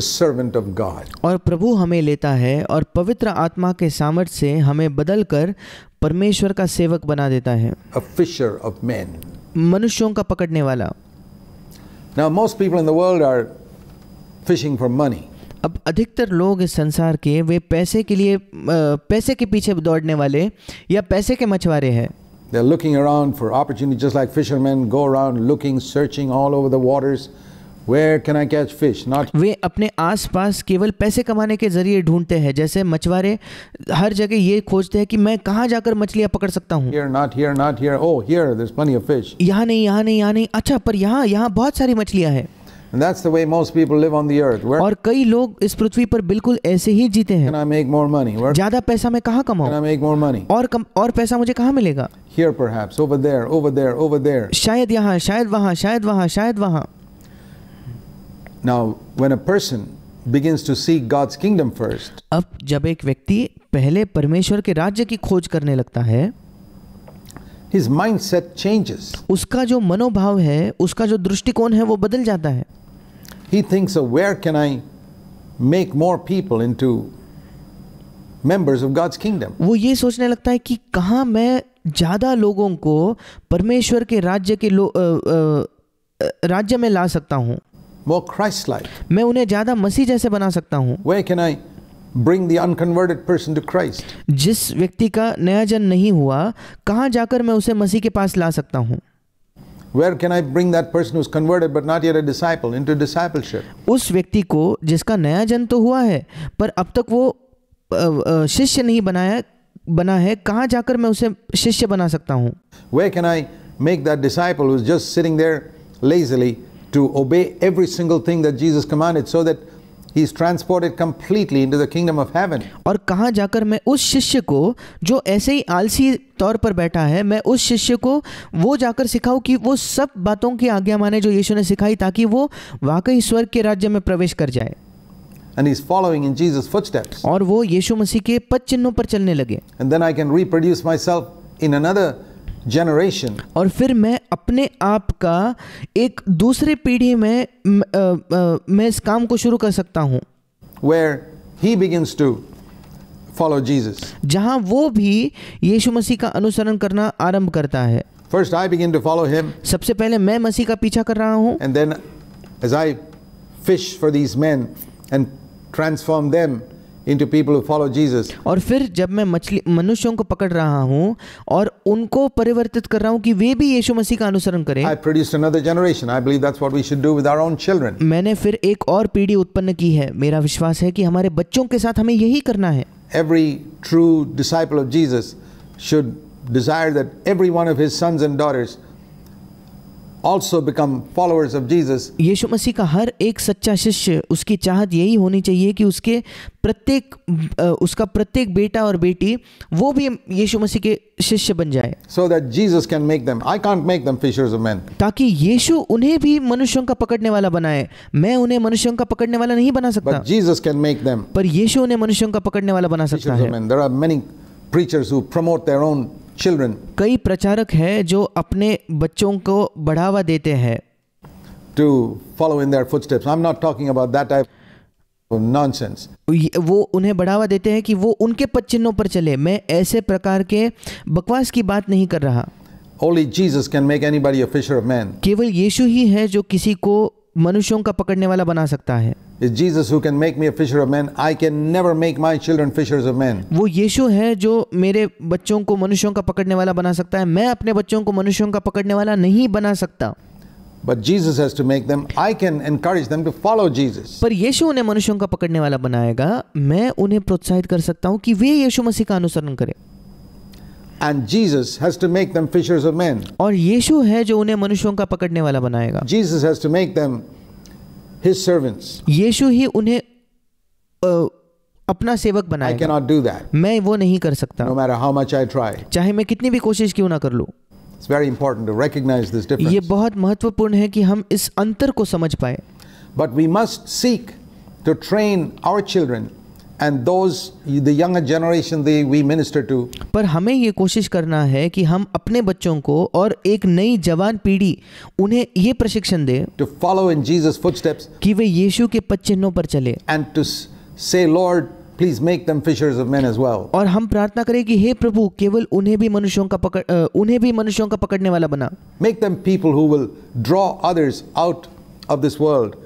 a servant of god और प्रभु हमें लेता है और पवित्र आत्मा के सामर्थ्य से हमें बदलकर परमेश्वर का सेवक बना देता A fisher of men मनुष्यों का पकड़ने वाला now most people in the world are fishing for money अब अधिकतर लोग इस संसार के वे पैसे के लिए पैसे के पीछे दौड़ने वाले या पैसे के मछुआरे हैं They're looking around for opportunity, just like fishermen go around looking, searching all over the waters. Where can I catch fish? Not वे अपने आसपास केवल पैसे कमाने के जरिए ढूंढते हैं जैसे मछुआरे हर जगह ये खोजते हैं कि मैं कहाँ जाकर मछलियाँ पकड़ सकता हूँ here, not here, not here. Oh, here, there's plenty of fish. यहाँ नहीं यहाँ नहीं यहाँ नहीं अच्छा पर यहाँ यहाँ बहुत सारी मछलियाँ हैं And that's the way most people live on the earth. Where और कई लोग इस पृथ्वी पर बिल्कुल ऐसे ही जीते हैं. Can I make more money? Where ज्यादा पैसा मैं कहाँ कमाऊँ? Can I make more money? और कम और पैसा मुझे कहाँ मिलेगा? Here perhaps, over there, over there, over there. शायद यहाँ, शायद वहाँ, शायद वहाँ, शायद वहाँ. Now, when a person begins to seek God's kingdom first. अब जब एक व्यक्ति पहले परमेश्वर के राज्य की खोज करने लगता है His mindset changes. उसका जो मनोभाव है उसका जो दृष्टिकोण है वो बदल जाता है He thinks of where can I make more people into members of God's kingdom. वो ये सोचने लगता है कि कहाँ मैं ज़्यादा लोगों को परमेश्वर के राज्य के लो, राज्य में ला सकता हूँ more Christ like? मैं उन्हें ज्यादा मसीह जैसे बना सकता हूँ Where can I bring the unconverted person to Christ? जिस व्यक्ति का नया जन नहीं हुआ कहाँ जाकर मैं उसे मसीह के पास ला सकता हूँ Where can I bring that person who's converted but not yet a disciple into discipleship? उस व्यक्ति को जिसका नया जन्म तो हुआ है पर अब तक वो शिष्य नहीं बनाया बना है कहाँ जाकर मैं उसे शिष्य बना सकता हूँ Where can I make that disciple who's just sitting there lazily to obey every single thing that Jesus commanded so that He is transported completely into the kingdom of heaven. और कहाँ जाकर मैं उस शिष्य को जो ऐसे ही आलसी तौर पर बैठा है मैं उस शिष्य को वो जाकर सिखाऊं कि वो सब बातों की आज्ञा माने जो यीशु ने सिखाई ताकि वो वाकई स्वर्ग के राज्य में प्रवेश कर जाए and he's following in Jesus footsteps और वो यीशु मसीह के पद चिन्हों पर चलने लगे and then I can reproduce myself in another generation और फिर मैं अपने आप का एक दूसरे पीढ़ी में मैं इस काम को शुरू कर सकता हूँ where he begins to follow Jesus जहाँ वो भी यीशु मसीह का अनुसरण करना आरंभ करता है first I begin to follow him सबसे पहले मैं मसीह का पीछा कर रहा हूँ and then as I fish for these man and transform them into people who follow Jesus. और फिर जब मैं मछली मनुष्यों को पकड़ रहा हूँ और उनको परिवर्तित कर रहा हूँ कि वे भी यीशु मसीह का अनुसरण करें. I produced another generation. I believe that's what we should do with our own children. मैंने फिर एक और पीढ़ी उत्पन्न की है. मेरा विश्वास है कि हमारे बच्चों के साथ हमें यही करना है. Every true disciple of Jesus should desire that every one of his sons and daughters also become followers of Jesus. यीशु मसीह का हर एक सच्चा शिष्य उसकी चाहत यही होनी चाहिए कि उसके प्रत्येक उसका प्रत्येक बेटा और बेटी वो भी यीशु मसीह के शिष्य बन जाए so that Jesus can make them I can't make them fishers of men ताकि यीशु उन्हें भी मनुष्यों का पकड़ने वाला बनाए मैं उन्हें मनुष्यों का पकड़ने वाला नहीं बना सकता But Jesus can make them पर यीशु उन्हें मनुष्यों का पकड़ने वाला बना सकता है There are many preachers who promote their own children. कई प्रचारक हैं जो अपने बच्चों को बढ़ावा देते हैं to follow in their footsteps. I'm not talking about that type of nonsense. वो उन्हें बढ़ावा देते हैं कि वो उनके पद चिन्हों पर चले मैं ऐसे प्रकार के बकवास की बात नहीं कर रहा Only Jesus can make anybody a fisher of men. केवल यीशु ही है जो किसी को मनुष्यों का पकड़ने वाला बना सकता है It's Jesus who can make me a fisher of men. I can never make my children fishers of men. वो यीशु है जो मेरे बच्चों को मनुष्यों का पकड़ने वाला बना सकता है मैं अपने बच्चों को मनुष्यों का पकड़ने वाला नहीं बना सकता But Jesus has to make them. I can encourage them to follow Jesus. पर यीशु उन्हें मनुष्यों का पकड़ने वाला बनाएगा मैं उन्हें प्रोत्साहित कर सकता हूँ कि वे यीशु मसीह का अनुसरण करें And Jesus has to make them fishers of men. और यीशु है जो उन्हें मनुष्यों का पकड़ने वाला बनाएगा Jesus has to make them his servants. यीशु ही उन्हें अपना सेवक बनाएगा. I cannot do that. मैं वो नहीं कर सकता. No matter how much I try. चाहे मैं कितनी भी कोशिश क्यों ना कर लूँ. It's very important to recognize this difference. ये बहुत महत्वपूर्ण है कि हम इस अंतर को समझ पाए. But we must seek to train our children and those the younger generation they we minister to par hame ye koshish karna hai ki hum apne bachchon ko aur ek nayi jawan पीढ़ी unhe ye prashikshan de to follow in Jesus footsteps ki ve yeshu ke पद par chale and to say Lord Please make them fishers of men as well. aur hum prarthna kare ki he prabhu keval unhe bhi manushyon ka pakad unhe bhi manushyon ka pakadne wala bana Make them people who will draw others out of this world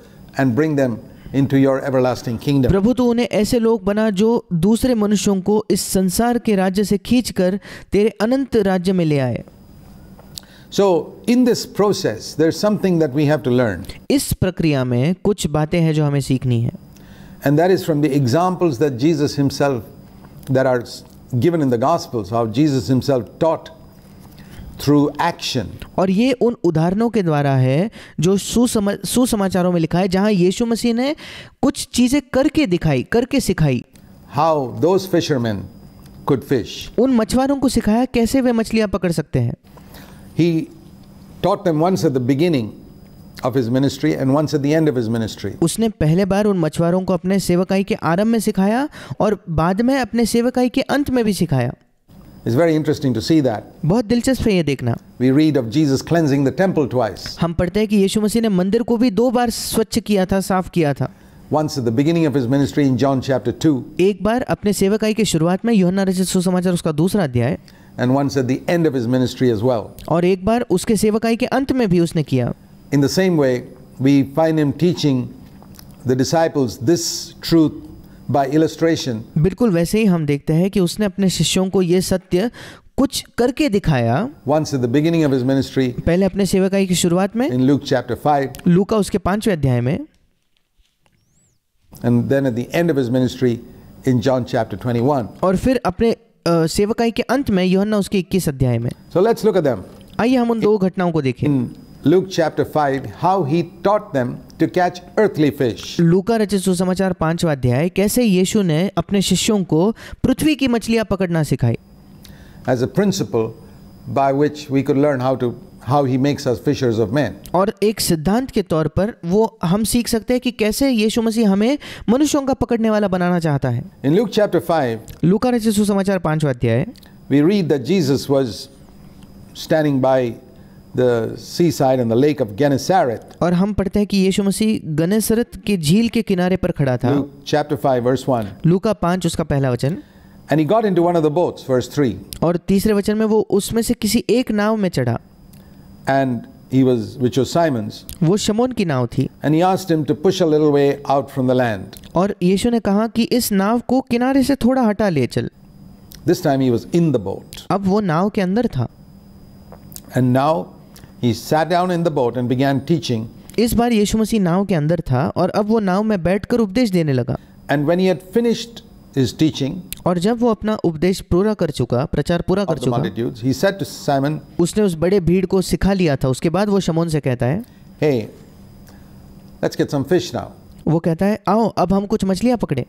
and bring them into your everlasting kingdom. प्रभु तो उन्हें ऐसे लोग बना जो दूसरे मनुष्यों को इस संसार के राज्य से खींचकर तेरे अनंत राज्य में ले आए. So in this process there's something that we have to learn. इस प्रक्रिया में कुछ बातें हैं जो हमें सीखनी है. And that is from the examples that Jesus himself that are given in the gospels how Jesus himself taught through action. और ये उन उदाहरणों के द्वारा है जो सुसम सुसमाचारों में लिखा है जहां यीशु मसीह ने कुछ चीज़ें करके दिखाई करके सिखाई How those fishermen could fish. उन मछुआरों को सिखाया कैसे वे मछलियां पकड़ सकते हैं He taught them once at the beginning of his ministry and once at the end of his ministry. उसने पहले बार उन मछुआरों को अपने सेवकाई के आरंभ में सिखाया और बाद में अपने सेवकाई के अंत में भी सिखाया It's very interesting to see that. बहुत दिलचस्प है ये देखना. We read of Jesus cleansing the temple twice. हम पढ़ते हैं कि यीशु मसीह ने मंदिर को भी दो बार स्वच्छ किया था, साफ किया था. Once at the beginning of his ministry in John chapter 2. एक बार अपने सेवकाई के शुरुआत में यूहन्ना रचित सुसमाचार उसका दूसरा अध्याय. And once at the end of his ministry as well. और एक बार उसके सेवकाई के अंत में भी उसने किया. In the same way, we find him teaching the disciples this truth by illustration. बिल्कुल वैसे ही हम देखते हैं कि उसने अपने शिष्यों को ये सत्य कुछ करके दिखाया Once at the beginning of his ministry, पहले अपने सेवकाई की शुरुआत में in Luke chapter 5, लूका उसके पांचवें अध्याय में and then at the end of his ministry in John chapter 21. और फिर अपने uh, सेवकाई के अंत में यूहन्ना उसके 21 अध्याय में So let's look at them. आइए हम उन दो घटनाओं को देखें. In Luke chapter 5, how he taught them to catch earthly fish. लूका रचित सुसमाचार पांचवा अध्याय कैसे यीशु ने अपने शिष्यों को पृथ्वी की मछलियां पकड़ना सिखाई As a principle by which we could learn how to how he makes us fishers of men. और एक सिद्धांत के तौर पर वो हम सीख सकते हैं कि कैसे यीशु मसीह हमें मनुष्यों का पकड़ने वाला बनाना चाहता है In Luke chapter 5 लूका रचित सुसमाचार पांचवा अध्याय we read that Jesus was standing by the seaside and the lake of Gennesaret. और हम पढ़ते हैं कि यीशु मसीह गनेसरत के झील के किनारे पर खड़ा था. Luke chapter 5 verse 1. लूका 5 उसका पहला वचन. And he got into one of the boats verse 3. और तीसरे वचन में वो उसमें से किसी एक नाव में चढ़ा. And he was which was Simon's. वो शमौन की नाव थी. And he asked him to push a little way out from the land. और यीशु ने कहा कि इस नाव को किनारे से थोड़ा हटा ले चल. This time he was in the boat. अब वो नाव के अंदर था. And now He sat down in the boat and began teaching. इस बार यीशु मसीह नाव के अंदर था और अब वो नाव में बैठकर उपदेश देने लगा And when he had finished his teaching, और जब वो अपना उपदेश पूरा कर चुका प्रचार पूरा कर चुका he said to Simon, उसने उस बड़े भीड़ को सिखा लिया था उसके बाद वो शमोन से कहता है hey, let's get some fish now. वो कहता है आओ अब हम कुछ मछलियाँ पकड़े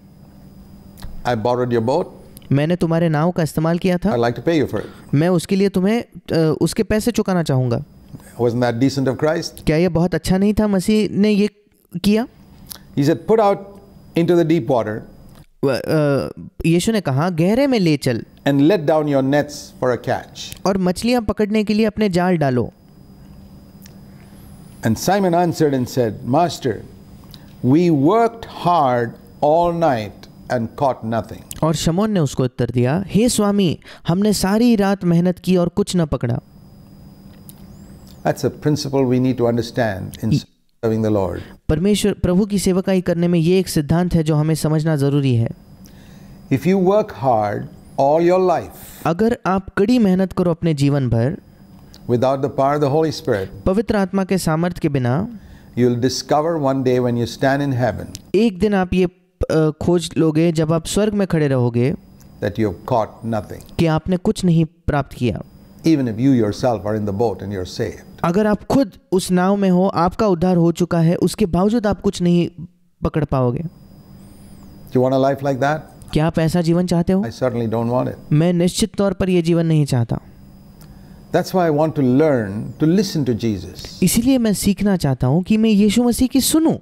I borrowed your boat. मैंने तुम्हारे नाव का इस्तेमाल किया था like to pay you for it. मैं उसके लिए तुम्हें उसके पैसे चुकाना चाहूँगा Wasn't that decent of Christ? क्या ये बहुत अच्छा नहीं था मसीह ने ये किया? He said, put out into the deep water. यीशु ने कहा गहरे में ले चल and let down your nets for a catch और मछलियां पकड़ने के लिए अपने जाल डालो and Simon answered and said master we worked hard all night and caught nothing और शमोन ने उसको उत्तर दिया हे hey, स्वामी हमने सारी रात मेहनत की और कुछ न पकड़ा That's a principle we need to understand in serving the Lord. परमेश्वर प्रभु की सेवकाई करने में ये एक सिद्धांत है जो हमें समझना जरूरी है If you work hard all your life, अगर आप कड़ी मेहनत करो अपने जीवन भर without the power of the Holy Spirit, पवित्र आत्मा के सामर्थ्य के बिना you'll discover one day when you stand in heaven. एक दिन आप ये खोज लोगे जब आप स्वर्ग में खड़े रहोगे that you've caught nothing. कि आपने कुछ नहीं प्राप्त किया even if you yourself are in the boat and you're saved. अगर आप खुद उस नाव में हो आपका उद्धार हो चुका है उसके बावजूद आप कुछ नहीं पकड़ पाओगे you want a life like that? क्या आप ऐसा जीवन चाहते हो I certainly don't want it. मैं निश्चित तौर पर यह जीवन नहीं चाहता That's why I want to learn to listen to Jesus. इसीलिए मैं सीखना चाहता हूँ कि मैं यीशु मसीह की सुनूं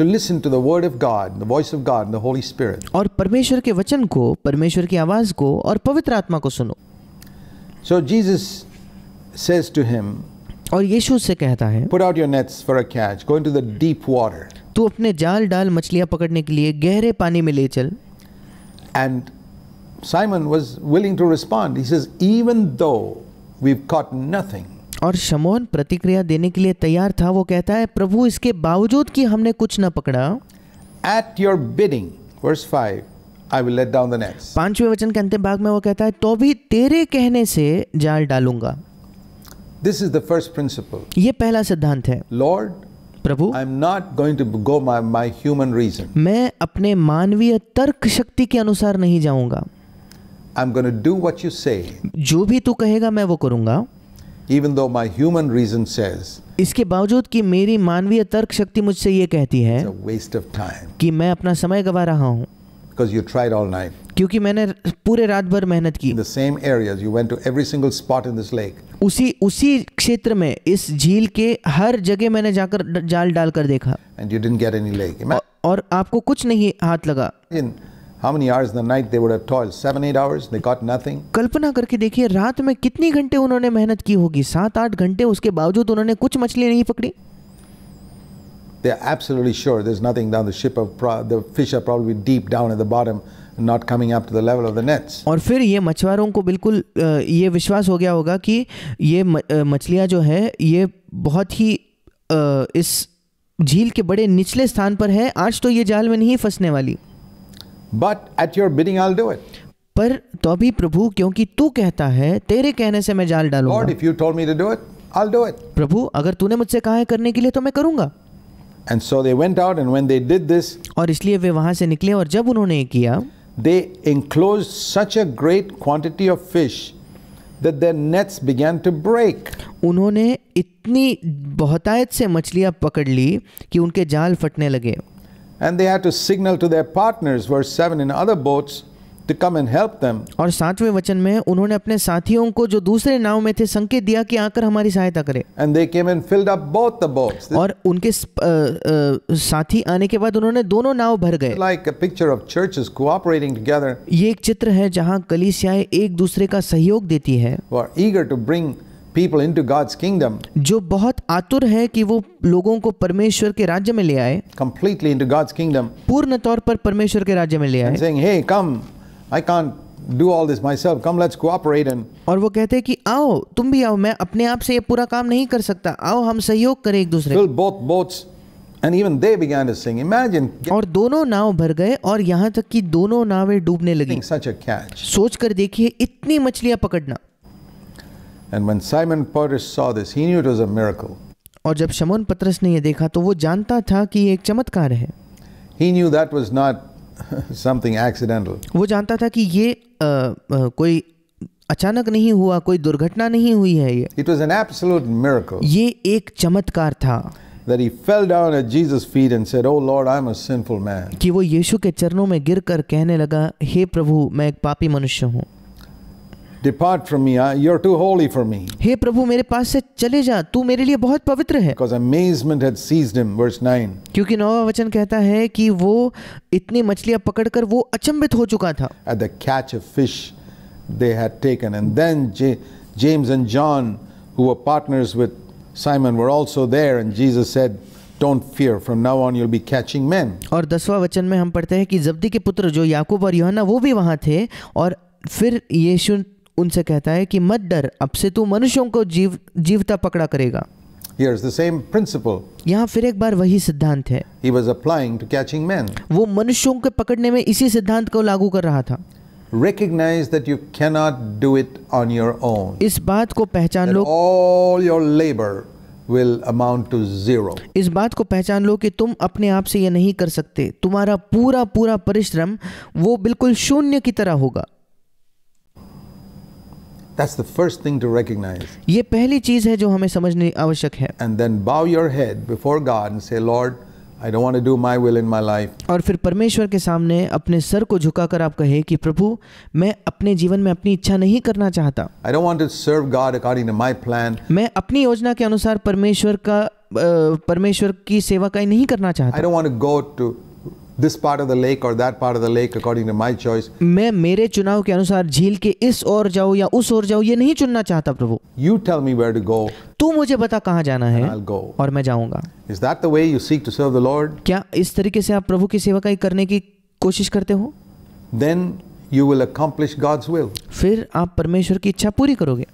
to listen to the word of God, the voice of God, the Holy Spirit. और परमेश्वर के वचन को, परमेश्वर की आवाज को और पवित्र आत्मा को सुनो. So Jesus says to him, और यीशु से कहता है Put out your nets for a catch. Go into the deep water. तू अपने जाल डाल मछलियां पकड़ने के लिए गहरे पानी में ले चल. And Simon was willing to respond. He says, even though we've caught nothing. और शमोन प्रतिक्रिया देने के लिए तैयार था वो कहता है प्रभु इसके बावजूद कि हमने कुछ न पकड़ा at your bidding verse 5 I will let down the next पांचवे वचन के अंतिम भाग में वो कहता है तो भी तेरे कहने से जाल डालूंगा this is the first principle ये पहला सिद्धांत है लॉर्ड प्रभु I am not going to go my my human reason मैं अपने मानवीय तर्क शक्ति के अनुसार नहीं जाऊंगा I am going to do what you say जो भी तू कहेगा मैं वो करूंगा Even though my human reason says, इसके बावजूद कि मेरी मानवीय तर्क शक्ति मुझसे ये कहती है कि मैं अपना समय गवा रहा हूँ because you tried all night. क्योंकि मैंने पूरे रात भर मेहनत की. the same areas, you went to every single spot in this lake. उसी उसी क्षेत्र में इस झील के हर जगह मैंने जाकर जाल डाल कर देखा. And you didn't get any lake. और, और आपको कुछ नहीं हाथ लगा. In How many hours in the night they would have toiled? Seven, eight hours. They got nothing. कल्पना करके देखिए रात में कितनी घंटे उन्होंने मेहनत की होगी सात आठ घंटे उसके बावजूद उन्होंने कुछ मछली नहीं पकड़ी they're absolutely sure there's nothing down the ship of pro- the fish are probably deep down at the bottom not coming up to the level of the nets aur fir ye machhwaron ko bilkul ye vishwas ho gaya hoga ki ye machliyan jo hai ye bahut hi is झील के बड़े निचले स्थान पर है आज तो ये जाल में नहीं फंसने वाली but at your bidding I do it पर तो भी प्रभु क्योंकि तू कहता है तेरे कहने से मैं जाल डालूंगा Lord, if you told me to do it, I'll do it. प्रभु अगर तूने मुझसे कहा है करने के लिए तो मैं करूंगा And so they went out and when they did this और इसलिए वे वहां से निकले और जब उन्होंने ये किया they enclosed such a great quantity of fish that their nets began to break उन्होंने इतनी बहुतायत से मछलियां पकड़ ली कि उनके जाल फटने लगे and they had to signal to their partners verse 7 in other boats to come and help them. और सातवें वचन में उन्होंने अपने साथियों को जो दूसरे नाव में थे संकेत दिया कि आकर हमारी सहायता करें. And they came and filled up both the boats. और उनके साथी आने के बाद उन्होंने दोनों नाव भर गए. Like a picture of churches cooperating together. ये एक चित्र है जहां कलीसियाएं एक दूसरे का सहयोग देती है. Who are eager to bring people into God's kingdom. जो बहुत आतुर है कि वो लोगों को परमेश्वर के राज्य में ले आए. Completely into God's kingdom. पूर्ण तौर पर परमेश्वर के राज्य में ले आए. saying, hey, come. I can't do all this myself. Come, let's cooperate and. और वो कहते हैं कि आओ तुम भी आओ मैं अपने आप से ये पूरा काम नहीं कर सकता आओ हम सहयोग करें एक दूसरे Build both boats and even they began to sing. Imagine. और दोनों नाव भर गए और यहाँ तक कि दोनों नावें डूबने लगी such a catch. सोच कर देखिए इतनी मछलियाँ पकड़ना And when Simon Peter saw this, he knew it was a miracle. और जब शमोन पत्रस ने ये देखा तो वो जानता था कि ये एक चमत्कार है He knew that was not something accidental. वो जानता था कि ये आ, आ, कोई अचानक नहीं हुआ कोई दुर्घटना नहीं हुई है ये It was an absolute miracle. ये एक चमत्कार था that he fell down at Jesus feet and said oh lord i'm a sinful man कि वो यीशु के चरणों में गिरकर कहने लगा हे hey, प्रभु मैं एक पापी मनुष्य हूं Depart from me, you're too holy for me. हे प्रभु मेरे पास से चले जा तू मेरे लिए बहुत पवित्र है Because amazement had seized him, verse 9. क्योंकि नौवा वचन कहता है कि वो इतनी मछलियां पकड़कर वो अचंभित हो चुका था At the catch of fish they had taken and then James and John who were partners with Simon were also there and Jesus said Don't fear, from now on you'll be catching men. और दसवां वचन में हम पढ़ते हैं कि जब्दी के पुत्र जो याकूब और योहना वो भी वहाँ थे और फिर यीशु उनसे कहता है कि मत डर अब से तू मनुष्यों को जीव जीवता पकड़ा करेगा Here the same principle. यहाँ फिर एक बार वही सिद्धांत है He was applying to catching men. वो मनुष्यों के पकड़ने में इसी सिद्धांत को लागू कर रहा था Recognize that you cannot do it on your own. इस बात को पहचान लो all your labor will amount to zero. इस बात को पहचान लो कि तुम अपने आप से यह नहीं कर सकते तुम्हारा पूरा पूरा परिश्रम वो बिल्कुल शून्य की तरह होगा That's the first thing to recognize. ये पहली चीज है जो हमें समझने आवश्यक है. And then bow your head before God and say, Lord, I don't want to do my will in my life. और फिर परमेश्वर के सामने अपने सर को झुकाकर आप कहें कि प्रभु मैं अपने जीवन में अपनी इच्छा नहीं करना चाहता. I don't want to serve God according to my plan. मैं अपनी योजना के अनुसार परमेश्वर का परमेश्वर की सेवा का ही नहीं करना चाहता. I don't want to go to this part of the lake or that part of the lake according to my choice. मैं मेरे चुनाव के अनुसार झील के इस ओर जाऊं या उस ओर जाऊं ये नहीं चुनना चाहता प्रभु. You tell me where to go. तू मुझे बता कहाँ जाना है और मैं जाऊंगा. Is that the way you seek to serve the Lord? क्या इस तरीके से आप प्रभु की सेवकाई करने की कोशिश करते हो? Then you will accomplish God's will. फिर आप परमेश्वर की इच्छा पूरी करोगे.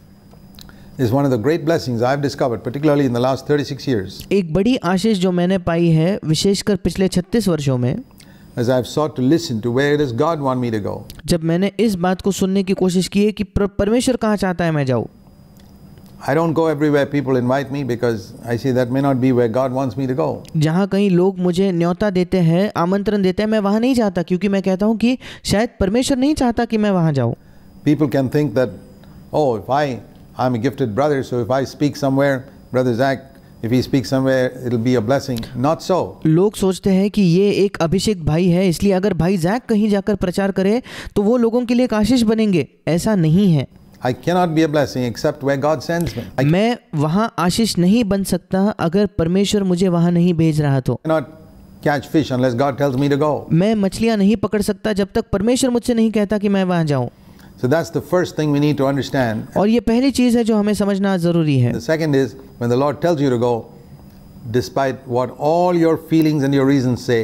is one of the great blessings I've discovered, particularly in the last 36 years. एक बड़ी आशीष जो मैंने पाई है, विशेषकर पिछले 36 वर्षों में. as I've sought to listen to where does God want me to go. jab maine is baat ko sunne ki koshish ki hai ki parmeshwar kahan chahta hai main jau I don't go everywhere people invite me because I see that may not be where God wants me to go. jahan कहीं log mujhe nyota dete hain आमंत्रण dete hain main wahan nahi jata kyunki main kehta hu ki shayad parmeshwar nahi chahta ki main wahan jau People can think that oh if I I'm a gifted brother so if I speak somewhere brother zack If he speaks somewhere, it'll be a blessing. Not so. लोग सोचते हैं कि ये एक अभिषेक भाई है इसलिए अगर भाई जैक कहीं जाकर प्रचार करे तो वो लोगों के लिए काशिश बनेंगे ऐसा नहीं है I cannot be a blessing except where God sends me. I मैं वहाँ आशीष नहीं बन सकता अगर परमेश्वर मुझे वहाँ नहीं भेज रहा तो catch fish unless God tells me to go. मैं मछलियाँ नहीं पकड़ सकता जब तक परमेश्वर मुझसे नहीं कहता कि मैं वहाँ जाऊँ So that's the first thing we need to understand. और ये पहली चीज है जो हमें समझना जरूरी है. The second is when the Lord tells you to go, despite what all your feelings and your reasons say,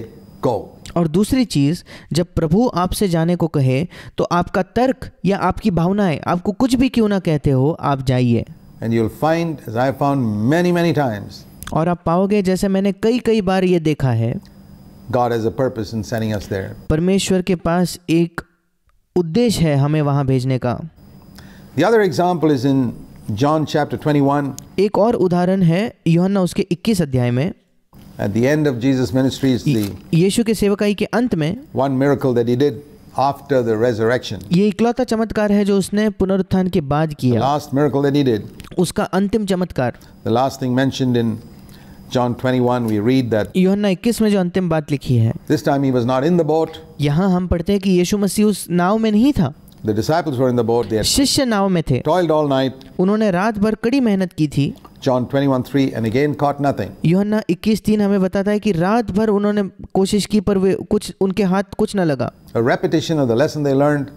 go. और दूसरी चीज जब प्रभु आपसे जाने को कहे तो आपका तर्क या आपकी भावनाएं आपको कुछ भी क्यों ना कहते हो आप जाइए. And you'll find, as I found many many times. और आप पाओगे जैसे मैंने कई कई बार ये देखा है. God has a purpose in sending us there. परमेश्वर के पास एक उद्देश्य है हमें वहां भेजने का The other example is in John chapter 21. एक और उदाहरण है योहन्ना उसके 21 अध्याय में At the end of Jesus' ministry is the यीशु के सेवकाई के अंत में one miracle that he did after the resurrection. ये इकलौता चमत्कार है जो उसने पुनरुत्थान के बाद किया. The last miracle that he did. उसका अंतिम चमत्कार. The last thing mentioned in John 21 we read that यूहन्ना 21 में जो अंतिम बात लिखी है This time he was not in the boat. यहाँ हम पढ़ते हैं कि यीशु मसीह उस नाव में नहीं था The disciples were in the boat. They had शिष्य नाव में थे toiled all night. उन्होंने रात भर कड़ी मेहनत की थी John 21:3 and again caught nothing. यूहन्ना 21:3 हमें बताता है कि रात भर उन्होंने कोशिश की पर वे कुछ उनके हाथ कुछ न लगा A repetition of the lesson they learned.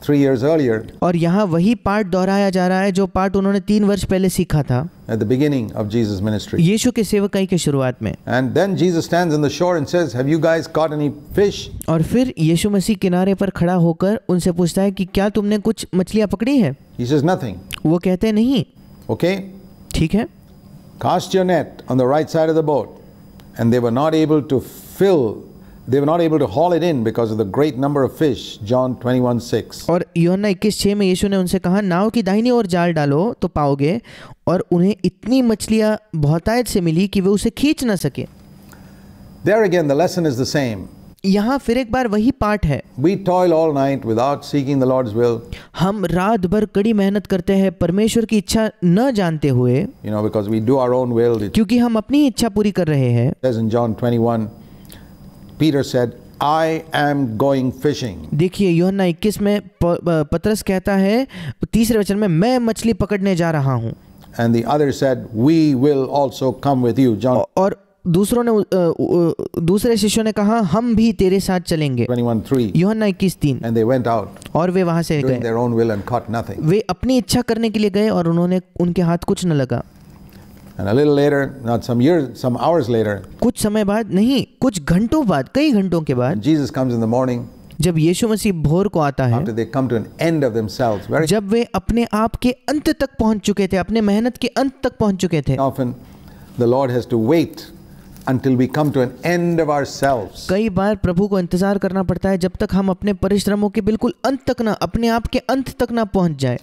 three years earlier. और यहाँ वही पार्ट दोहराया जा रहा है जो पार्ट उन्होंने तीन वर्ष पहले सीखा था at the beginning of Jesus ministry. यीशु के सेवकाई के शुरुआत में. And then Jesus stands on the shore and says, "Have you guys caught any fish?" और फिर यीशु मसीह किनारे पर खड़ा होकर उनसे पूछता है कि क्या तुमने कुछ मछलियाँ पकड़ी हैं? He says nothing. वो कहते नहीं. Okay. ठीक है. Cast your net on the right side of the boat, and they were not able to fill they were not able to haul it in because of the great number of fish John 21:6 और यूहन्ना 21:6 में यीशु ने उनसे कहा नाव की दाहिनी ओर जाल डालो तो पाओगे और उन्हें इतनी मछलियां बहुतायत से मिली कि वे उसे खींच ना सके There again the lesson is the same यहाँ फिर एक बार वही पाठ है We toil all night without seeking the Lord's will. हम रात भर कड़ी मेहनत करते हैं परमेश्वर की इच्छा न जानते हुए you know, because we do our own will. क्योंकि हम अपनी इच्छा पूरी कर रहे हैं As in John 21, Peter said, I am going fishing. देखिए योहन्ना 21 में पतरस कहता है तीसरे वचन में मैं मछली पकड़ने जा रहा हूँ And the other said, we will also come with you, John. और दूसरों ने दूसरे शिष्यों ने कहा हम भी तेरे साथ चलेंगे योहन्ना 21 तीन and they went out और वे वहां से गए their own will and caught nothing. वे अपनी इच्छा करने के लिए गए और उन्होंने उनके हाथ कुछ न लगा And a little later, not some years, some hours later. कुछ समय बाद नहीं, कुछ घंटों बाद, कई घंटों के बाद. Jesus comes in the morning. जब यीशु मसीह भोर को आता है very, जब वे अपने आप के अंत तक पहुंच चुके थे अपने मेहनत के अंत तक पहुंच चुके थे often the Lord has to wait until we come to an end of ourselves. कई बार प्रभु को इंतजार करना पड़ता है जब तक हम अपने परिश्रमों के बिल्कुल अंत तक ना अपने आप के अंत तक ना पहुंच जाए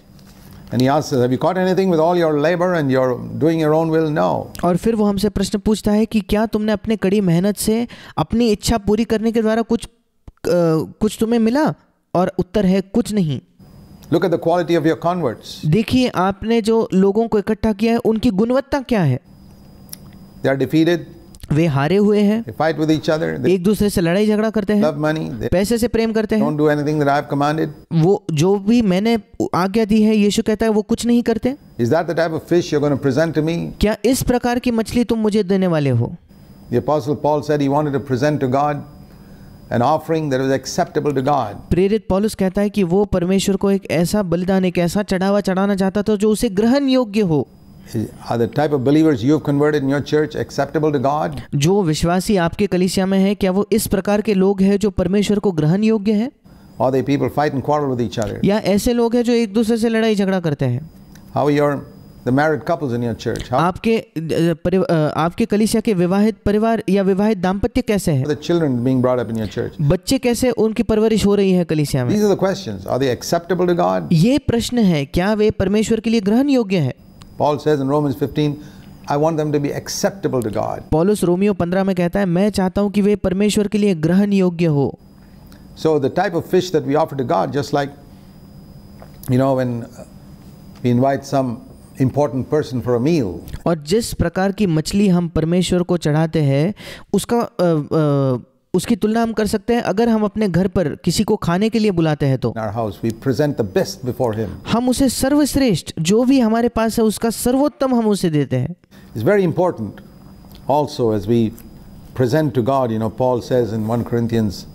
And he asks, have you caught anything with all your labor and your doing your own will? No. और फिर वो हमसे प्रश्न पूछता है कि क्या तुमने अपने कड़ी मेहनत से अपनी इच्छा पूरी करने के द्वारा कुछ कुछ तुम्हें मिला और उत्तर है कुछ नहीं Look at the quality of your converts. देखिए आपने जो लोगों को इकट्ठा किया है उनकी गुणवत्ता क्या है They are defeated. वे हारे हुए हैं एक दूसरे से लड़ाई झगड़ा करते हैं money, पैसे से प्रेम करते हैं वो जो भी मैंने आज्ञा दी है यीशु कहता है वो कुछ नहीं करते क्या इस प्रकार की मछली तुम मुझे देने वाले हो? The प्रेरित पॉलस कहता है कि वो परमेश्वर को एक ऐसा बलिदान एक ऐसा चढ़ावा चढ़ाना चाहता था जो उसे ग्रहण योग्य हो. Are the type of believers you have converted in your church acceptable to God? जो विश्वासी आपके कलीसिया में है क्या वो इस प्रकार के लोग हैं जो परमेश्वर को ग्रहण योग्य है Or they people fight and quarrel with each other? या ऐसे लोग हैं जो एक दूसरे से लड़ाई झगड़ा करते हैं How are your the married couples in your church? How? आपके आपके कलीसिया के विवाहित परिवार या विवाहित दांपत्य कैसे हैं? The children being brought up in your church. बच्चे कैसे उनकी परवरिश हो रही है कलीसिया में? These are the questions. Are they acceptable to God? ये प्रश्न है क्या वे परमेश्वर के लिए ग्रहण योग्य हैं? Paul says in Romans 15, I want them to be acceptable to God. Paulus Romeo 15 में कहता है मैं चाहता हूं कि वे परमेश्वर के लिए ग्रहण योग्य हो So the type of fish that we offer to God just like you know when we invite some important person for a meal और जिस प्रकार की मछली हम परमेश्वर को चढ़ाते हैं उसका uh, uh, उसकी तुलना हम कर सकते हैं अगर हम अपने घर पर किसी को खाने के लिए बुलाते हैं तो हम उसे सर्वश्रेष्ठ जो भी हमारे पास है उसका सर्वोत्तम हम उसे देते हैं it's very important also as we present to God you know Paul says in one Corinthians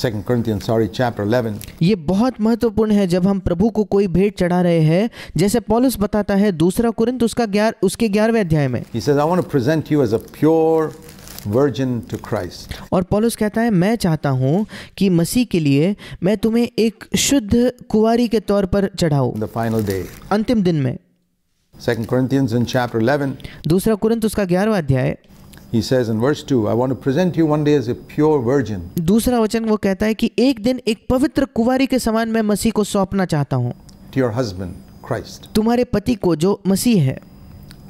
Second Corinthians, sorry, chapter 11. ये बहुत महत्वपूर्ण है जब हम प्रभु को कोई भेंट चढ़ा रहे हैं जैसे पॉलस बताता है दूसरा कुरिन्थ उसका ग्यार, उसके ग्यारहवें अध्याय में He says, I want to present you as a pure virgin to Christ. और पौलुस कहता है मैं चाहता हूँ कि मसीह के लिए मैं तुम्हें एक शुद्ध कुंवारी के तौर पर चढ़ाऊँ The final day. अंतिम दिन में 2 Corinthians in chapter 11. दूसरा कुरिन्थ उसका 11वां अध्याय He says in verse 2, I want to present you one day as a pure virgin. दूसरा वचन वो कहता है कि एक दिन एक पवित्र कुंवारी के समान मैं मसीह को सौंपना चाहता हूँ To your husband, Christ. तुम्हारे पति को जो मसीह है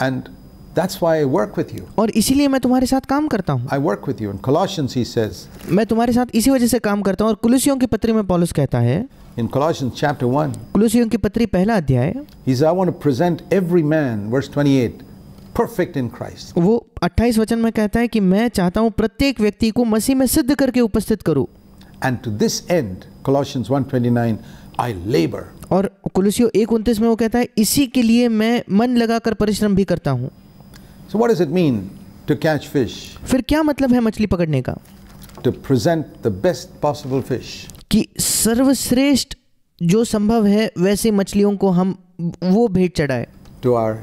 And That's why I work with you. और इसीलिए मैं तुम्हारे साथ काम करता हूँ I work with you. In Colossians he says. मैं तुम्हारे साथ इसी वजह से काम करता हूँ और कुलुसियों की पत्री में पॉलस कहता है In Colossians chapter 1. कुलुसियों की पत्री पहला अध्याय. He says I want to present every man verse 28 perfect in Christ. वो 28 वचन में कहता है कि मैं चाहता हूँ प्रत्येक व्यक्ति को मसीह में सिद्ध करके उपस्थित करूँ. And to this end Colossians 1:29 I labor. और कुलसियों 1:29 में वो कहता है इसी के लिए मैं मन लगाकर परिश्रम भी करता हूँ. So what does it mean to catch fish? फिर क्या मतलब है मछली पकड़ने का? To present the best possible fish. कि सर्वश्रेष्ठ जो संभव है वैसे मछलियों को हम वो भेंट चढ़ाएं. To our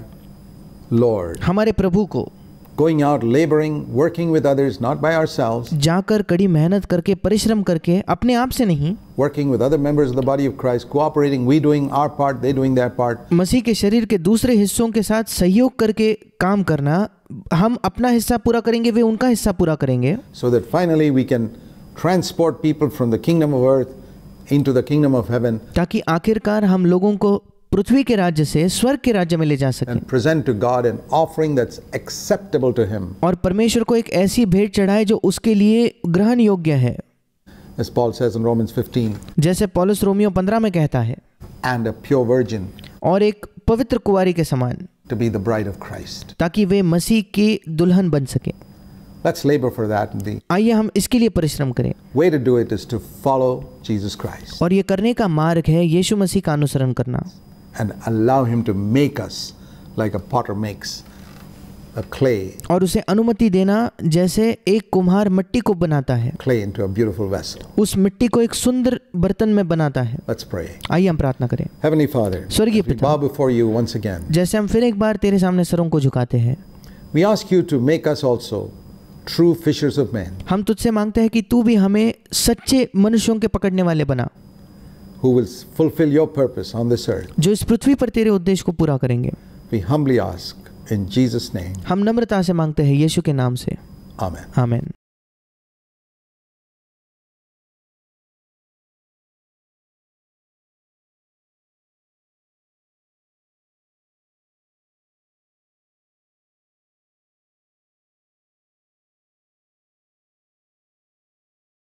Lord. हमारे प्रभु को. going out laboring working with others not by ourselves जाकर कड़ी मेहनत करके परिश्रम करके अपने आप से नहीं working with other members of the body of Christ cooperating we doing our part they doing their part मसीह के शरीर के दूसरे हिस्सों के साथ सहयोग करके काम करना हम अपना हिस्सा पूरा करेंगे वे उनका हिस्सा पूरा करेंगे so that finally we can transport people from the kingdom of earth into the kingdom of heaven ताकि आखिरकार हम लोगों को पृथ्वी के राज्य से स्वर्ग के राज्य में ले जा सके एक्सेप्टेबल टू हिम और परमेश्वर को एक ऐसी भेंट चढ़ाए जो उसके लिए ग्रहण योग्य है As Paul says in Romans 15, जैसे पॉलिस रोमियो 15 में कहता है एंड अ प्योर वर्जिन और एक पवित्र कुवारी के समान to be the bride of Christ ताकि वे मसीह के दुल्हन बन सके Let's labor for that and be. आइए हम इसके लिए परिश्रम करें. Way to do it is to follow Jesus Christ. और ये करने का मार्ग है यीशु मसीह का अनुसरण करना. and allow Him to make us like a potter makes a clay. और उसे अनुमति देना जैसे एक कुम्हार मिट्टी को बनाता है clay into a beautiful vessel. उस मिट्टी को एक सुंदर बर्तन में बनाता है Let's pray. आइए हम प्रार्थना करें Heavenly Father, स्वर्गीय पिता bow before you once again. जैसे हम फिर एक बार तेरे सामने सरों को झुकाते हैं We ask you to make us also true fishers of men. हम तुझसे मांगते हैं कि तू भी हमें सच्चे मनुष्यों के पकड़ने वाले बना who will fulfill your purpose on this earth. jo is prithvi par tere uddesh ko pura karenge We humbly ask in Jesus name. hum namrata se mangte hain yeshu ke naam se Amen. Amen.